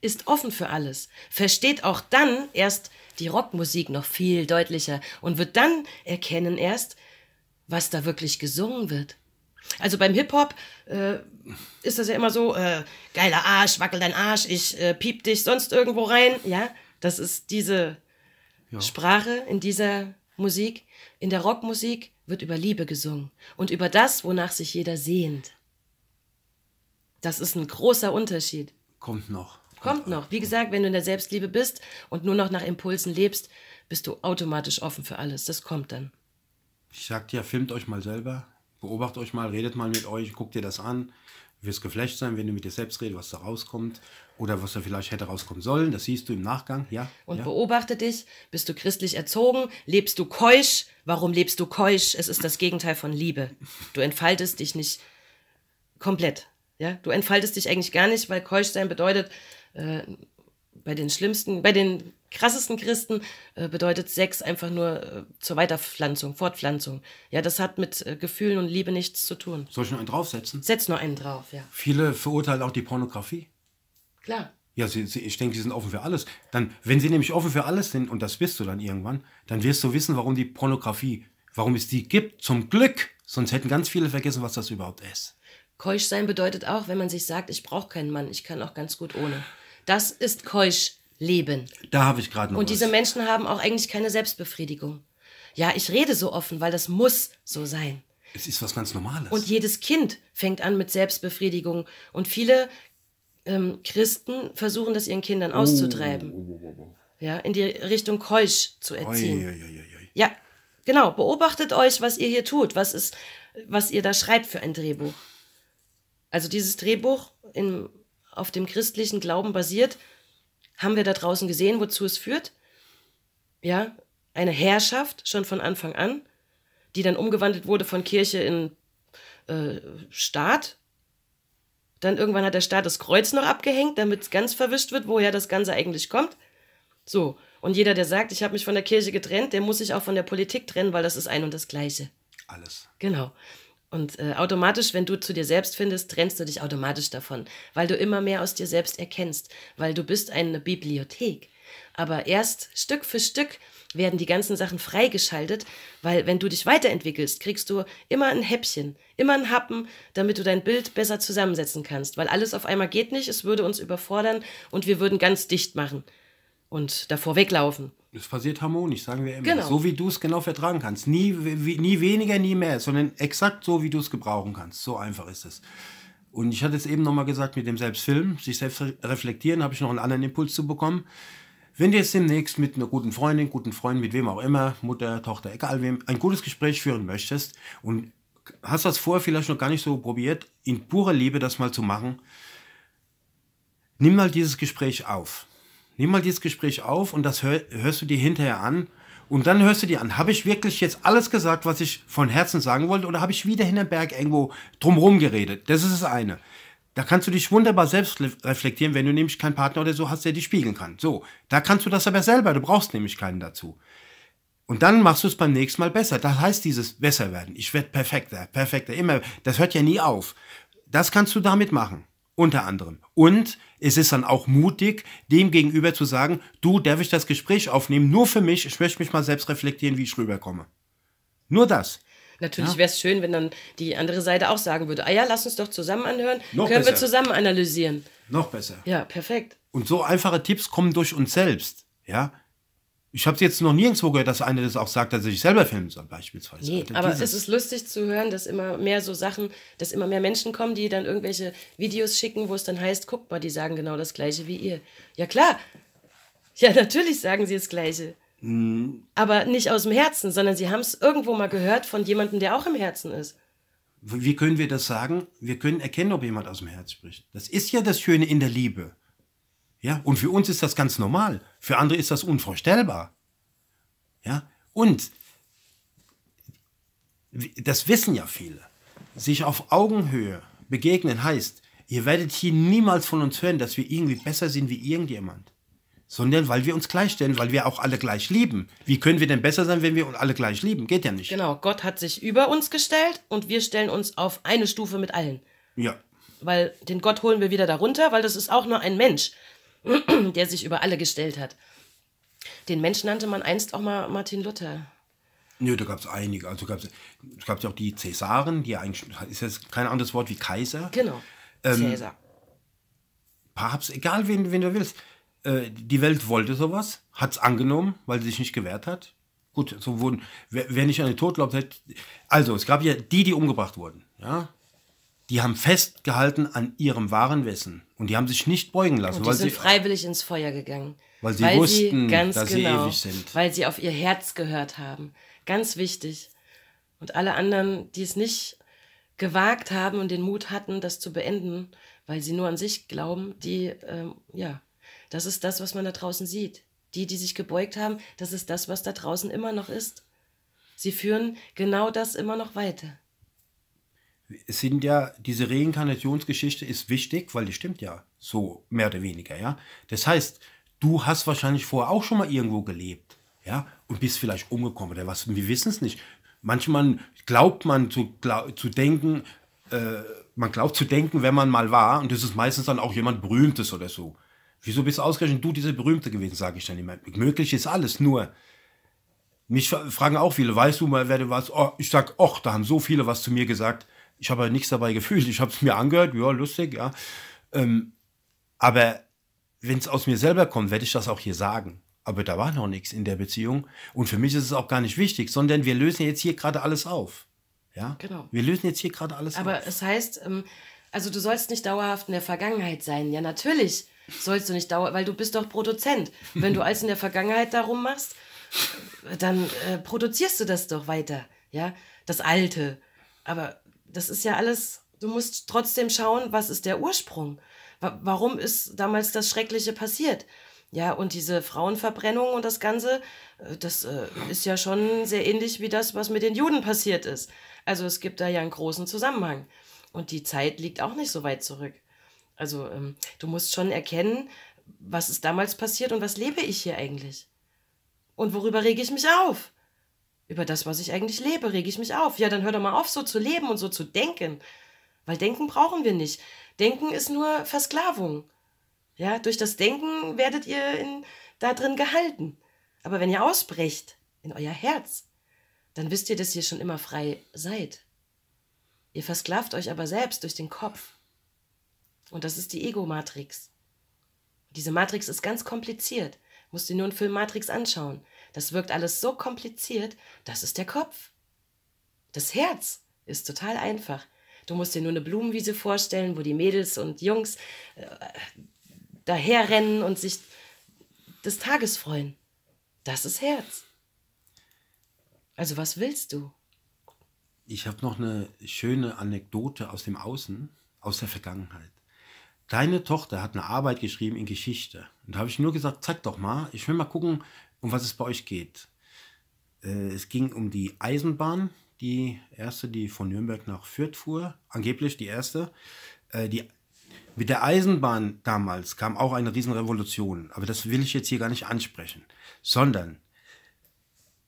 Ist offen für alles. Versteht auch dann erst die Rockmusik noch viel deutlicher und wird dann erkennen erst, was da wirklich gesungen wird. Also beim Hip-Hop äh, ist das ja immer so, äh, geiler Arsch, wackel dein Arsch, ich äh, piep dich sonst irgendwo rein. Ja, das ist diese ja. Sprache in dieser Musik. In der Rockmusik wird über Liebe gesungen und über das, wonach sich jeder sehnt. Das ist ein großer Unterschied. Kommt noch. Kommt noch. Wie gesagt, wenn du in der Selbstliebe bist und nur noch nach Impulsen lebst, bist du automatisch offen für alles. Das kommt dann. Ich sagte ja, filmt euch mal selber. Beobachtet euch mal, redet mal mit euch, guckt ihr das an. wirst geflasht sein, wenn du mit dir selbst redest, was da rauskommt oder was da vielleicht hätte rauskommen sollen. Das siehst du im Nachgang, ja. Und ja. beobachte dich, bist du christlich erzogen, lebst du keusch? Warum lebst du keusch? Es ist das Gegenteil von Liebe. Du entfaltest dich nicht komplett. Ja, du entfaltest dich eigentlich gar nicht, weil keusch sein bedeutet, äh, bei den schlimmsten, bei den krassesten Christen äh, bedeutet Sex einfach nur äh, zur Weiterpflanzung, Fortpflanzung. Ja, das hat mit äh, Gefühlen und Liebe nichts zu tun. Soll ich nur einen draufsetzen? Setz nur einen drauf, ja. Viele verurteilen auch die Pornografie. Klar. Ja, sie, sie, ich denke, sie sind offen für alles. Dann, wenn sie nämlich offen für alles sind, und das bist du dann irgendwann, dann wirst du wissen, warum die Pornografie, warum es die gibt. Zum Glück. Sonst hätten ganz viele vergessen, was das überhaupt ist. Keusch sein bedeutet auch, wenn man sich sagt, ich brauche keinen Mann, ich kann auch ganz gut ohne. Das ist keusch leben. Da habe ich gerade noch. Und was. diese Menschen haben auch eigentlich keine Selbstbefriedigung. Ja, ich rede so offen, weil das muss so sein. Es ist was ganz Normales. Und jedes Kind fängt an mit Selbstbefriedigung. Und viele ähm, Christen versuchen das ihren Kindern auszutreiben. Oh, oh, oh, oh, oh. ja, in die Richtung keusch zu erziehen. Oi, oi, oi, ja, genau. Beobachtet euch, was ihr hier tut, was, ist, was ihr da schreibt für ein Drehbuch. Also dieses Drehbuch in, auf dem christlichen Glauben basiert, haben wir da draußen gesehen, wozu es führt? Ja, eine Herrschaft schon von Anfang an, die dann umgewandelt wurde von Kirche in äh, Staat. Dann irgendwann hat der Staat das Kreuz noch abgehängt, damit es ganz verwischt wird, woher das Ganze eigentlich kommt. So, und jeder, der sagt, ich habe mich von der Kirche getrennt, der muss sich auch von der Politik trennen, weil das ist ein und das Gleiche. Alles. Genau. Und äh, automatisch, wenn du zu dir selbst findest, trennst du dich automatisch davon, weil du immer mehr aus dir selbst erkennst, weil du bist eine Bibliothek. Aber erst Stück für Stück werden die ganzen Sachen freigeschaltet, weil wenn du dich weiterentwickelst, kriegst du immer ein Häppchen, immer ein Happen, damit du dein Bild besser zusammensetzen kannst, weil alles auf einmal geht nicht, es würde uns überfordern und wir würden ganz dicht machen und davor weglaufen. Es passiert harmonisch, sagen wir immer. Genau. So wie du es genau vertragen kannst. Nie, wie, nie weniger, nie mehr, sondern exakt so, wie du es gebrauchen kannst. So einfach ist es. Und ich hatte es eben nochmal gesagt mit dem Selbstfilm, sich selbst reflektieren, habe ich noch einen anderen Impuls zu bekommen. Wenn du jetzt demnächst mit einer guten Freundin, guten Freund, mit wem auch immer, Mutter, Tochter, egal wem, ein gutes Gespräch führen möchtest und hast das vorher vielleicht noch gar nicht so probiert, in purer Liebe das mal zu machen, nimm mal dieses Gespräch auf nimm mal dieses Gespräch auf und das hör, hörst du dir hinterher an. Und dann hörst du dir an, habe ich wirklich jetzt alles gesagt, was ich von Herzen sagen wollte, oder habe ich wieder hinterm Berg irgendwo drumherum geredet? Das ist das eine. Da kannst du dich wunderbar selbst reflektieren, wenn du nämlich keinen Partner oder so hast, der dich spiegeln kann. So, da kannst du das aber selber, du brauchst nämlich keinen dazu. Und dann machst du es beim nächsten Mal besser. Das heißt dieses besser werden. Ich werde perfekter, perfekter, immer. Das hört ja nie auf. Das kannst du damit machen, unter anderem. Und es ist dann auch mutig, dem gegenüber zu sagen, du, darf ich das Gespräch aufnehmen, nur für mich, ich möchte mich mal selbst reflektieren, wie ich rüberkomme. Nur das. Natürlich ja. wäre es schön, wenn dann die andere Seite auch sagen würde, ah ja, lass uns doch zusammen anhören, Noch können besser. wir zusammen analysieren. Noch besser. Ja, perfekt. Und so einfache Tipps kommen durch uns selbst. Ja, ich habe jetzt noch nirgendwo gehört, dass einer das auch sagt, dass er sich selber filmen soll, beispielsweise. Nee, also aber dieses. es ist lustig zu hören, dass immer mehr so Sachen, dass immer mehr Menschen kommen, die dann irgendwelche Videos schicken, wo es dann heißt, guck mal, die sagen genau das Gleiche wie ihr. Ja, klar. Ja, natürlich sagen sie das Gleiche. Mhm. Aber nicht aus dem Herzen, sondern sie haben es irgendwo mal gehört von jemandem, der auch im Herzen ist. Wie können wir das sagen? Wir können erkennen, ob jemand aus dem Herz spricht. Das ist ja das Schöne in der Liebe. Ja, und für uns ist das ganz normal. Für andere ist das unvorstellbar. Ja, und das wissen ja viele. Sich auf Augenhöhe begegnen heißt, ihr werdet hier niemals von uns hören, dass wir irgendwie besser sind wie irgendjemand. Sondern weil wir uns gleichstellen, weil wir auch alle gleich lieben. Wie können wir denn besser sein, wenn wir alle gleich lieben? Geht ja nicht. Genau, Gott hat sich über uns gestellt und wir stellen uns auf eine Stufe mit allen. Ja. Weil den Gott holen wir wieder darunter, weil das ist auch nur ein Mensch. der sich über alle gestellt hat. Den Mensch nannte man einst auch mal Martin Luther. Nö, da gab es einige. Also gab es gab ja auch die Cäsaren, die eigentlich, ist jetzt kein anderes Wort wie Kaiser. Genau. Ähm, Cäsar. Papst, egal wen, wen du willst. Äh, die Welt wollte sowas, hat es angenommen, weil sie sich nicht gewehrt hat. Gut, so wurden, wer, wer nicht an den Tod glaubt, hätte. Also, es gab ja die, die umgebracht wurden. Ja, die haben festgehalten an ihrem wahren Wissen. Und die haben sich nicht beugen lassen. Und die weil sind sie, freiwillig ins Feuer gegangen. Weil sie weil wussten, sie, dass genau, sie ewig sind. Weil sie auf ihr Herz gehört haben. Ganz wichtig. Und alle anderen, die es nicht gewagt haben und den Mut hatten, das zu beenden, weil sie nur an sich glauben, die, ähm, ja, das ist das, was man da draußen sieht. Die, die sich gebeugt haben, das ist das, was da draußen immer noch ist. Sie führen genau das immer noch weiter es sind ja, diese Reinkarnationsgeschichte ist wichtig, weil die stimmt ja so mehr oder weniger, ja. Das heißt, du hast wahrscheinlich vorher auch schon mal irgendwo gelebt, ja, und bist vielleicht umgekommen oder was, wir wissen es nicht. Manchmal glaubt man zu, glaub, zu denken, äh, man glaubt zu denken, wenn man mal war, und das ist meistens dann auch jemand Berühmtes oder so. Wieso bist du ausgerechnet du diese Berühmte gewesen, sage ich dann immer. Möglich ist alles, nur mich fragen auch viele, weißt du mal, wer du warst? Oh, ich sage, och, da haben so viele was zu mir gesagt. Ich habe nichts dabei gefühlt. Ich habe es mir angehört, ja, lustig, ja. Ähm, aber wenn es aus mir selber kommt, werde ich das auch hier sagen. Aber da war noch nichts in der Beziehung. Und für mich ist es auch gar nicht wichtig, sondern wir lösen jetzt hier gerade alles auf. Ja? Genau. Wir lösen jetzt hier gerade alles Aber auf. Aber es heißt, ähm, also du sollst nicht dauerhaft in der Vergangenheit sein. Ja, natürlich sollst du nicht dauerhaft, weil du bist doch Produzent. Wenn du alles in der Vergangenheit darum machst, dann äh, produzierst du das doch weiter. Ja, das Alte. Aber das ist ja alles, du musst trotzdem schauen, was ist der Ursprung? Warum ist damals das Schreckliche passiert? Ja, und diese Frauenverbrennung und das Ganze, äh, das äh, ist ja schon sehr ähnlich wie das, was mit den Juden passiert ist. Also es gibt da ja einen großen Zusammenhang. Und die Zeit liegt auch nicht so weit zurück. Also ähm, du musst schon erkennen, was ist damals passiert und was lebe ich hier eigentlich? Und worüber rege ich mich auf? über das, was ich eigentlich lebe, rege ich mich auf. Ja, dann hör doch mal auf, so zu leben und so zu denken. Weil Denken brauchen wir nicht. Denken ist nur Versklavung. Ja, durch das Denken werdet ihr in, da drin gehalten. Aber wenn ihr ausbrecht in euer Herz, dann wisst ihr, dass ihr schon immer frei seid. Ihr versklavt euch aber selbst durch den Kopf. Und das ist die Ego-Matrix. Diese Matrix ist ganz kompliziert. Musst ihr nur einen Film Matrix anschauen. Das wirkt alles so kompliziert, das ist der Kopf. Das Herz ist total einfach. Du musst dir nur eine Blumenwiese vorstellen, wo die Mädels und Jungs äh, daherrennen und sich des Tages freuen. Das ist Herz. Also was willst du? Ich habe noch eine schöne Anekdote aus dem Außen, aus der Vergangenheit. Deine Tochter hat eine Arbeit geschrieben in Geschichte. Und da habe ich nur gesagt, zeig doch mal, ich will mal gucken, um was es bei euch geht. Äh, es ging um die Eisenbahn, die erste, die von Nürnberg nach Fürth fuhr, angeblich die erste. Äh, die, mit der Eisenbahn damals kam auch eine Riesenrevolution, aber das will ich jetzt hier gar nicht ansprechen, sondern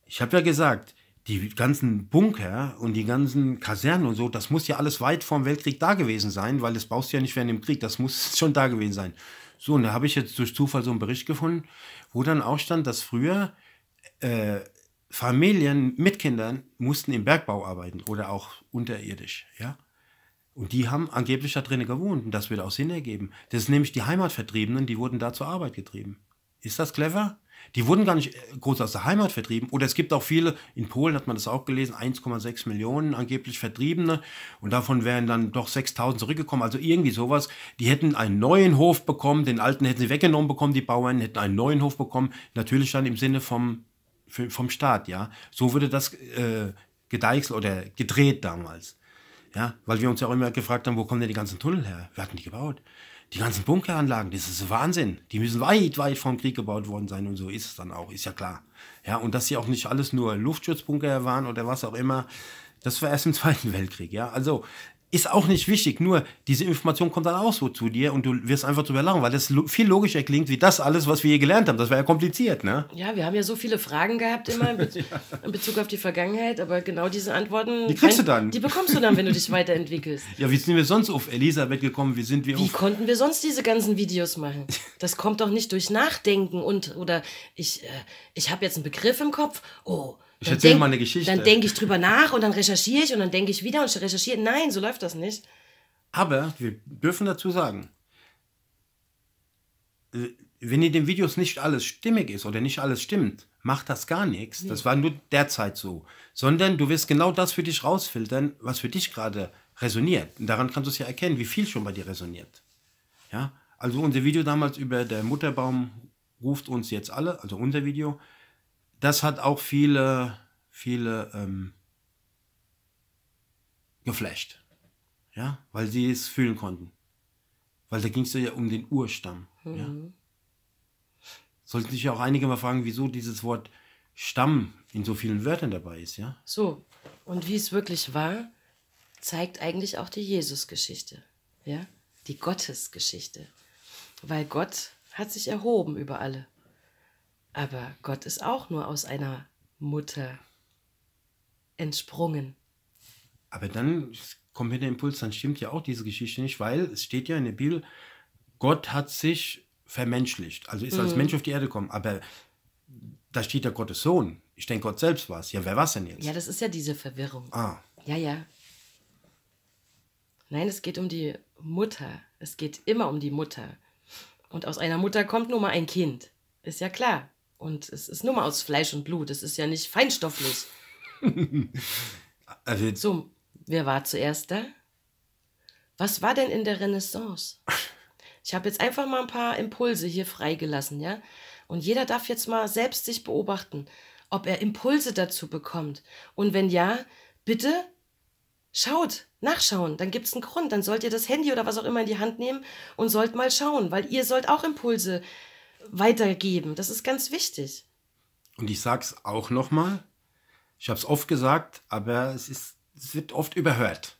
ich habe ja gesagt, die ganzen Bunker und die ganzen Kasernen und so, das muss ja alles weit vorm Weltkrieg da gewesen sein, weil das baust du ja nicht während dem Krieg, das muss schon da gewesen sein. So, und da habe ich jetzt durch Zufall so einen Bericht gefunden, wo dann auch stand, dass früher äh, Familien mit Kindern mussten im Bergbau arbeiten oder auch unterirdisch, ja. Und die haben angeblich da drinnen gewohnt und das würde auch Sinn ergeben. Das ist nämlich die Heimatvertriebenen, die wurden da zur Arbeit getrieben. Ist das clever? Die wurden gar nicht äh, groß aus der Heimat vertrieben. Oder es gibt auch viele, in Polen hat man das auch gelesen, 1,6 Millionen angeblich Vertriebene. Und davon wären dann doch 6.000 zurückgekommen. Also irgendwie sowas. Die hätten einen neuen Hof bekommen, den alten hätten sie weggenommen bekommen, die Bauern hätten einen neuen Hof bekommen. Natürlich dann im Sinne vom, vom Staat, ja. So wurde das äh, gedeichselt oder gedreht damals. Ja, weil wir uns ja auch immer gefragt haben, wo kommen denn die ganzen Tunnel her? Wer hat denn die gebaut? Die ganzen Bunkeranlagen, das ist Wahnsinn. Die müssen weit, weit vom Krieg gebaut worden sein und so ist es dann auch, ist ja klar. Ja, und dass sie auch nicht alles nur Luftschutzbunker waren oder was auch immer, das war erst im Zweiten Weltkrieg. Ja, also ist auch nicht wichtig, nur diese Information kommt dann auch so zu dir und du wirst einfach drüber lachen, weil das viel logischer klingt wie das alles, was wir hier gelernt haben. Das war ja kompliziert, ne? Ja, wir haben ja so viele Fragen gehabt immer in, Be ja. in Bezug auf die Vergangenheit, aber genau diese Antworten. Die kriegst du dann. Die bekommst du dann, wenn du dich weiterentwickelst. Ja, wie sind wir sonst auf Elisabeth gekommen? Wie sind wir Wie konnten wir sonst diese ganzen Videos machen? Das kommt doch nicht durch Nachdenken und oder ich, äh, ich habe jetzt einen Begriff im Kopf. Oh, ich erzähle mal eine Geschichte. Dann denke ich drüber nach und dann recherchiere ich und dann denke ich wieder und recherchiere. Nein, so läuft das nicht. Aber wir dürfen dazu sagen, äh, wenn in den Videos nicht alles stimmig ist oder nicht alles stimmt, macht das gar nichts. Nee. Das war nur derzeit so. Sondern du wirst genau das für dich rausfiltern, was für dich gerade resoniert. Und daran kannst du es ja erkennen, wie viel schon bei dir resoniert. Ja? Also unser Video damals über der Mutterbaum ruft uns jetzt alle, also unser Video, das hat auch viele, viele ähm, geflasht. Ja, weil sie es fühlen konnten. Weil da ging es ja um den Urstamm. Mhm. Ja? Sollten sich ja auch einige mal fragen, wieso dieses Wort Stamm in so vielen Wörtern dabei ist, ja? So, und wie es wirklich war, zeigt eigentlich auch die Jesusgeschichte. ja? Die Gottesgeschichte. Weil Gott hat sich erhoben über alle. Aber Gott ist auch nur aus einer Mutter entsprungen. Aber dann kommt mir der Impuls, dann stimmt ja auch diese Geschichte nicht, weil es steht ja in der Bibel, Gott hat sich vermenschlicht, also ist mhm. als Mensch auf die Erde gekommen. Aber da steht ja Gottes Sohn. Ich denke, Gott selbst war es. Ja, wer war es denn jetzt? Ja, das ist ja diese Verwirrung. Ah. Ja, ja. Nein, es geht um die Mutter. Es geht immer um die Mutter. Und aus einer Mutter kommt nun mal ein Kind. Ist ja klar. Und es ist nur mal aus Fleisch und Blut. Es ist ja nicht feinstofflos. also, so, wer war zuerst da? Was war denn in der Renaissance? Ich habe jetzt einfach mal ein paar Impulse hier freigelassen, ja? Und jeder darf jetzt mal selbst sich beobachten, ob er Impulse dazu bekommt. Und wenn ja, bitte schaut, nachschauen, dann gibt es einen Grund. Dann sollt ihr das Handy oder was auch immer in die Hand nehmen und sollt mal schauen, weil ihr sollt auch Impulse weitergeben. Das ist ganz wichtig. Und ich sage es auch nochmal, ich habe es oft gesagt, aber es, ist, es wird oft überhört.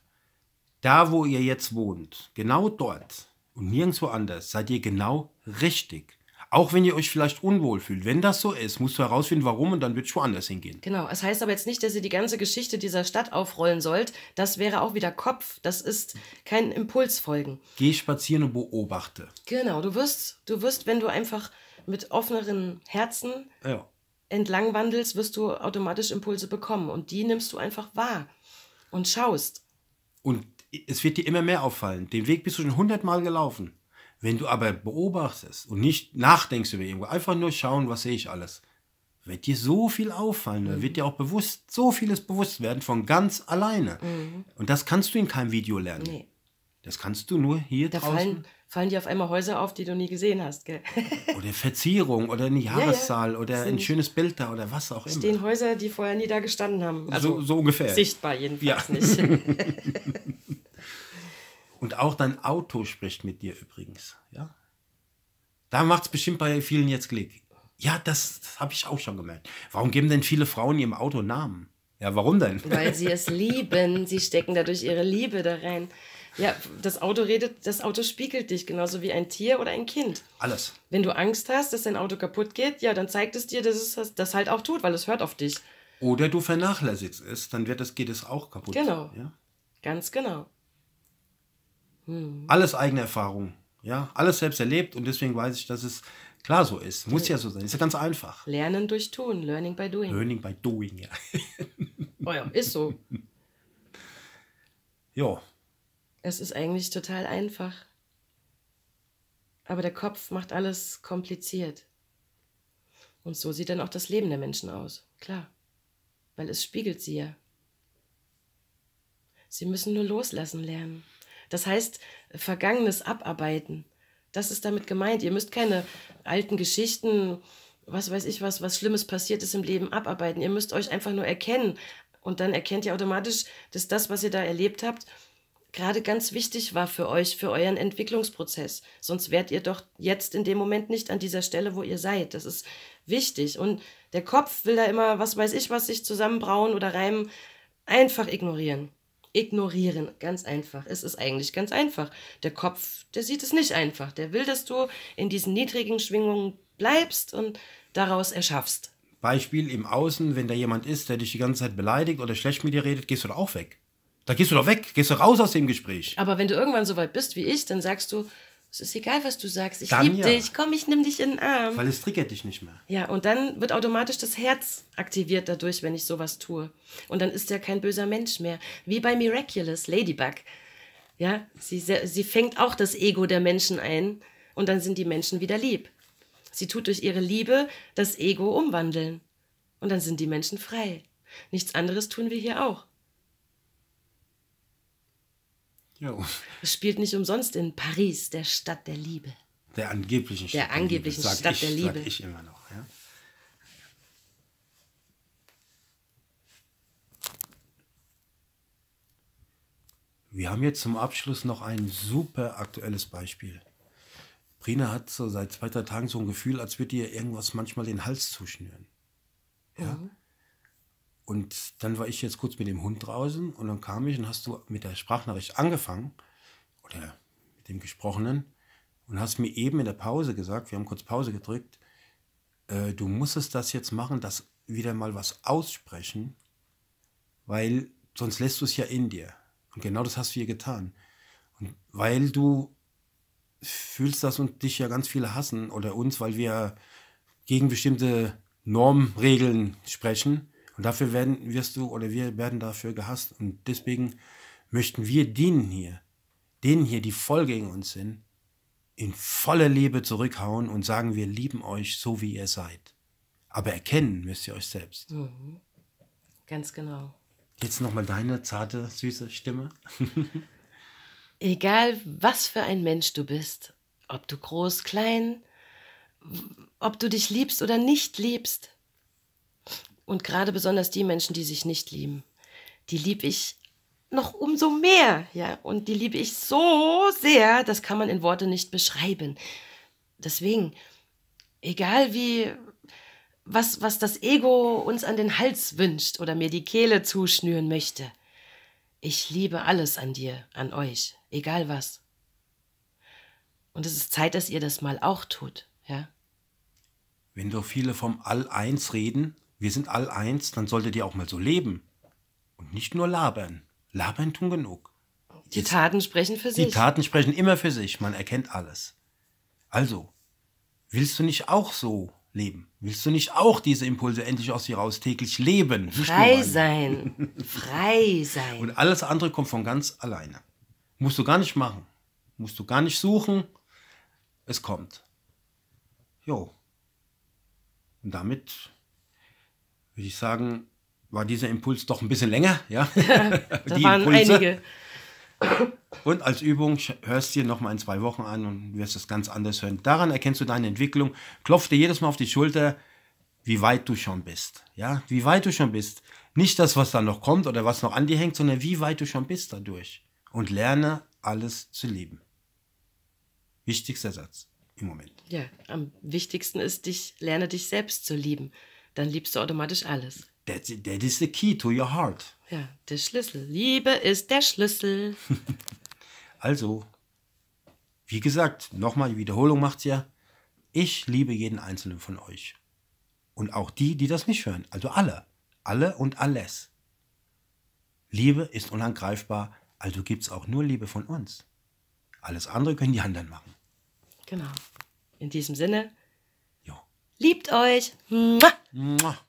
Da, wo ihr jetzt wohnt, genau dort und nirgendwo anders, seid ihr genau richtig. Auch wenn ihr euch vielleicht unwohl fühlt. Wenn das so ist, musst du herausfinden, warum und dann wird es woanders hingehen. Genau. Es das heißt aber jetzt nicht, dass ihr die ganze Geschichte dieser Stadt aufrollen sollt. Das wäre auch wieder Kopf. Das ist kein Impulsfolgen. Geh spazieren und beobachte. Genau. Du wirst, du wirst, wenn du einfach mit offeneren Herzen ja. entlang wandelst, wirst du automatisch Impulse bekommen und die nimmst du einfach wahr und schaust. Und es wird dir immer mehr auffallen. Den Weg bist du schon hundertmal gelaufen. Wenn du aber beobachtest und nicht nachdenkst über irgendwo, einfach nur schauen, was sehe ich alles, wird dir so viel auffallen, da mhm. wird dir auch bewusst, so vieles bewusst werden von ganz alleine. Mhm. Und das kannst du in keinem Video lernen. Nee. Das kannst du nur hier da draußen. Fallen, fallen dir auf einmal Häuser auf, die du nie gesehen hast, gell? oder Verzierung oder eine Jahreszahl ja, ja. oder ein schönes Bild da oder was auch immer. Stehen Häuser, die vorher nie da gestanden haben. Also so, so ungefähr. Sichtbar jedenfalls ja. nicht. Und auch dein Auto spricht mit dir übrigens. Ja? Da macht es bestimmt bei vielen jetzt Klick. Ja, das, das habe ich auch schon gemerkt. Warum geben denn viele Frauen ihrem Auto Namen? Ja, warum denn? Weil sie es lieben. Sie stecken dadurch ihre Liebe da rein. Ja, das Auto redet, das Auto spiegelt dich genauso wie ein Tier oder ein Kind. Alles. Wenn du Angst hast, dass dein Auto kaputt geht, ja, dann zeigt es dir, dass es das halt auch tut, weil es hört auf dich. Oder du vernachlässigst es, dann wird das, geht es auch kaputt. Genau. Ja? Ganz genau. Mhm. Alles eigene Erfahrung. Ja, alles selbst erlebt und deswegen weiß ich, dass es klar so ist. Muss ja so sein. Ist ja ganz einfach. Lernen durch Tun. Learning by doing. Learning by doing, ja. oh ja, ist so. Ja. Es ist eigentlich total einfach. Aber der Kopf macht alles kompliziert. Und so sieht dann auch das Leben der Menschen aus. Klar. Weil es spiegelt sie ja. Sie müssen nur loslassen lernen. Das heißt, Vergangenes abarbeiten. Das ist damit gemeint. Ihr müsst keine alten Geschichten, was weiß ich was, was Schlimmes passiert ist im Leben abarbeiten. Ihr müsst euch einfach nur erkennen. Und dann erkennt ihr automatisch, dass das, was ihr da erlebt habt, gerade ganz wichtig war für euch, für euren Entwicklungsprozess. Sonst wärt ihr doch jetzt in dem Moment nicht an dieser Stelle, wo ihr seid. Das ist wichtig. Und der Kopf will da immer, was weiß ich, was sich zusammenbrauen oder reimen, einfach ignorieren. Ignorieren, ganz einfach. Es ist eigentlich ganz einfach. Der Kopf, der sieht es nicht einfach. Der will, dass du in diesen niedrigen Schwingungen bleibst und daraus erschaffst. Beispiel im Außen, wenn da jemand ist, der dich die ganze Zeit beleidigt oder schlecht mit dir redet, gehst du doch auch weg. Da gehst du doch weg, gehst du raus aus dem Gespräch. Aber wenn du irgendwann so weit bist wie ich, dann sagst du, es ist egal, was du sagst, ich liebe ja. dich, komm, ich nehme dich in den Arm. Weil es triggert dich nicht mehr. Ja, und dann wird automatisch das Herz aktiviert dadurch, wenn ich sowas tue. Und dann ist er kein böser Mensch mehr. Wie bei Miraculous, Ladybug. Ja, sie, sie fängt auch das Ego der Menschen ein und dann sind die Menschen wieder lieb. Sie tut durch ihre Liebe das Ego umwandeln. Und dann sind die Menschen frei. Nichts anderes tun wir hier auch. Ja. Es spielt nicht umsonst in Paris, der Stadt der Liebe. Der angeblichen Stadt der, der Liebe. Stadt ich, der Liebe. ich immer noch, ja. Wir haben jetzt zum Abschluss noch ein super aktuelles Beispiel. Brina hat so seit zwei, drei Tagen so ein Gefühl, als würde ihr irgendwas manchmal den Hals zuschnüren. Ja? Mhm. Und dann war ich jetzt kurz mit dem Hund draußen und dann kam ich und hast du mit der Sprachnachricht angefangen oder mit dem Gesprochenen und hast mir eben in der Pause gesagt, wir haben kurz Pause gedrückt, äh, du musstest das jetzt machen, das wieder mal was aussprechen, weil sonst lässt du es ja in dir. Und genau das hast du hier getan. Und weil du fühlst das und dich ja ganz viele hassen oder uns, weil wir gegen bestimmte Normregeln sprechen und dafür werden, wirst du oder wir werden dafür gehasst. Und deswegen möchten wir denen hier, denen hier, die voll gegen uns sind, in voller Liebe zurückhauen und sagen, wir lieben euch so, wie ihr seid. Aber erkennen müsst ihr euch selbst. Mhm. Ganz genau. Jetzt nochmal deine zarte, süße Stimme. Egal, was für ein Mensch du bist, ob du groß, klein, ob du dich liebst oder nicht liebst, und gerade besonders die Menschen, die sich nicht lieben, die liebe ich noch umso mehr, ja. Und die liebe ich so sehr, das kann man in Worte nicht beschreiben. Deswegen, egal wie, was, was das Ego uns an den Hals wünscht oder mir die Kehle zuschnüren möchte, ich liebe alles an dir, an euch, egal was. Und es ist Zeit, dass ihr das mal auch tut, ja. Wenn so viele vom All-Eins reden, wir sind all eins, dann solltet ihr auch mal so leben. Und nicht nur labern. Labern tun genug. Die Jetzt, Taten sprechen für die sich. Die Taten sprechen immer für sich. Man erkennt alles. Also, willst du nicht auch so leben? Willst du nicht auch diese Impulse endlich aus dir raus täglich leben? Frei sein. Frei sein. Und alles andere kommt von ganz alleine. Musst du gar nicht machen. Musst du gar nicht suchen. Es kommt. Jo. Und damit würde ich sagen, war dieser Impuls doch ein bisschen länger. Ja, da Die waren Impulse. einige. Und als Übung hörst du dir nochmal in zwei Wochen an und wirst es ganz anders hören. Daran erkennst du deine Entwicklung. Klopf dir jedes Mal auf die Schulter, wie weit du schon bist. Ja, wie weit du schon bist. Nicht das, was dann noch kommt oder was noch an dir hängt, sondern wie weit du schon bist dadurch. Und lerne alles zu lieben. Wichtigster Satz im Moment. Ja, am wichtigsten ist, dich, lerne dich selbst zu lieben dann liebst du automatisch alles. That's, that is the key to your heart. Ja, der Schlüssel. Liebe ist der Schlüssel. also, wie gesagt, nochmal, die Wiederholung macht's ja. Ich liebe jeden einzelnen von euch. Und auch die, die das nicht hören. Also alle. Alle und alles. Liebe ist unangreifbar, also gibt es auch nur Liebe von uns. Alles andere können die anderen machen. Genau. In diesem Sinne, Liebt euch. Mua. Mua.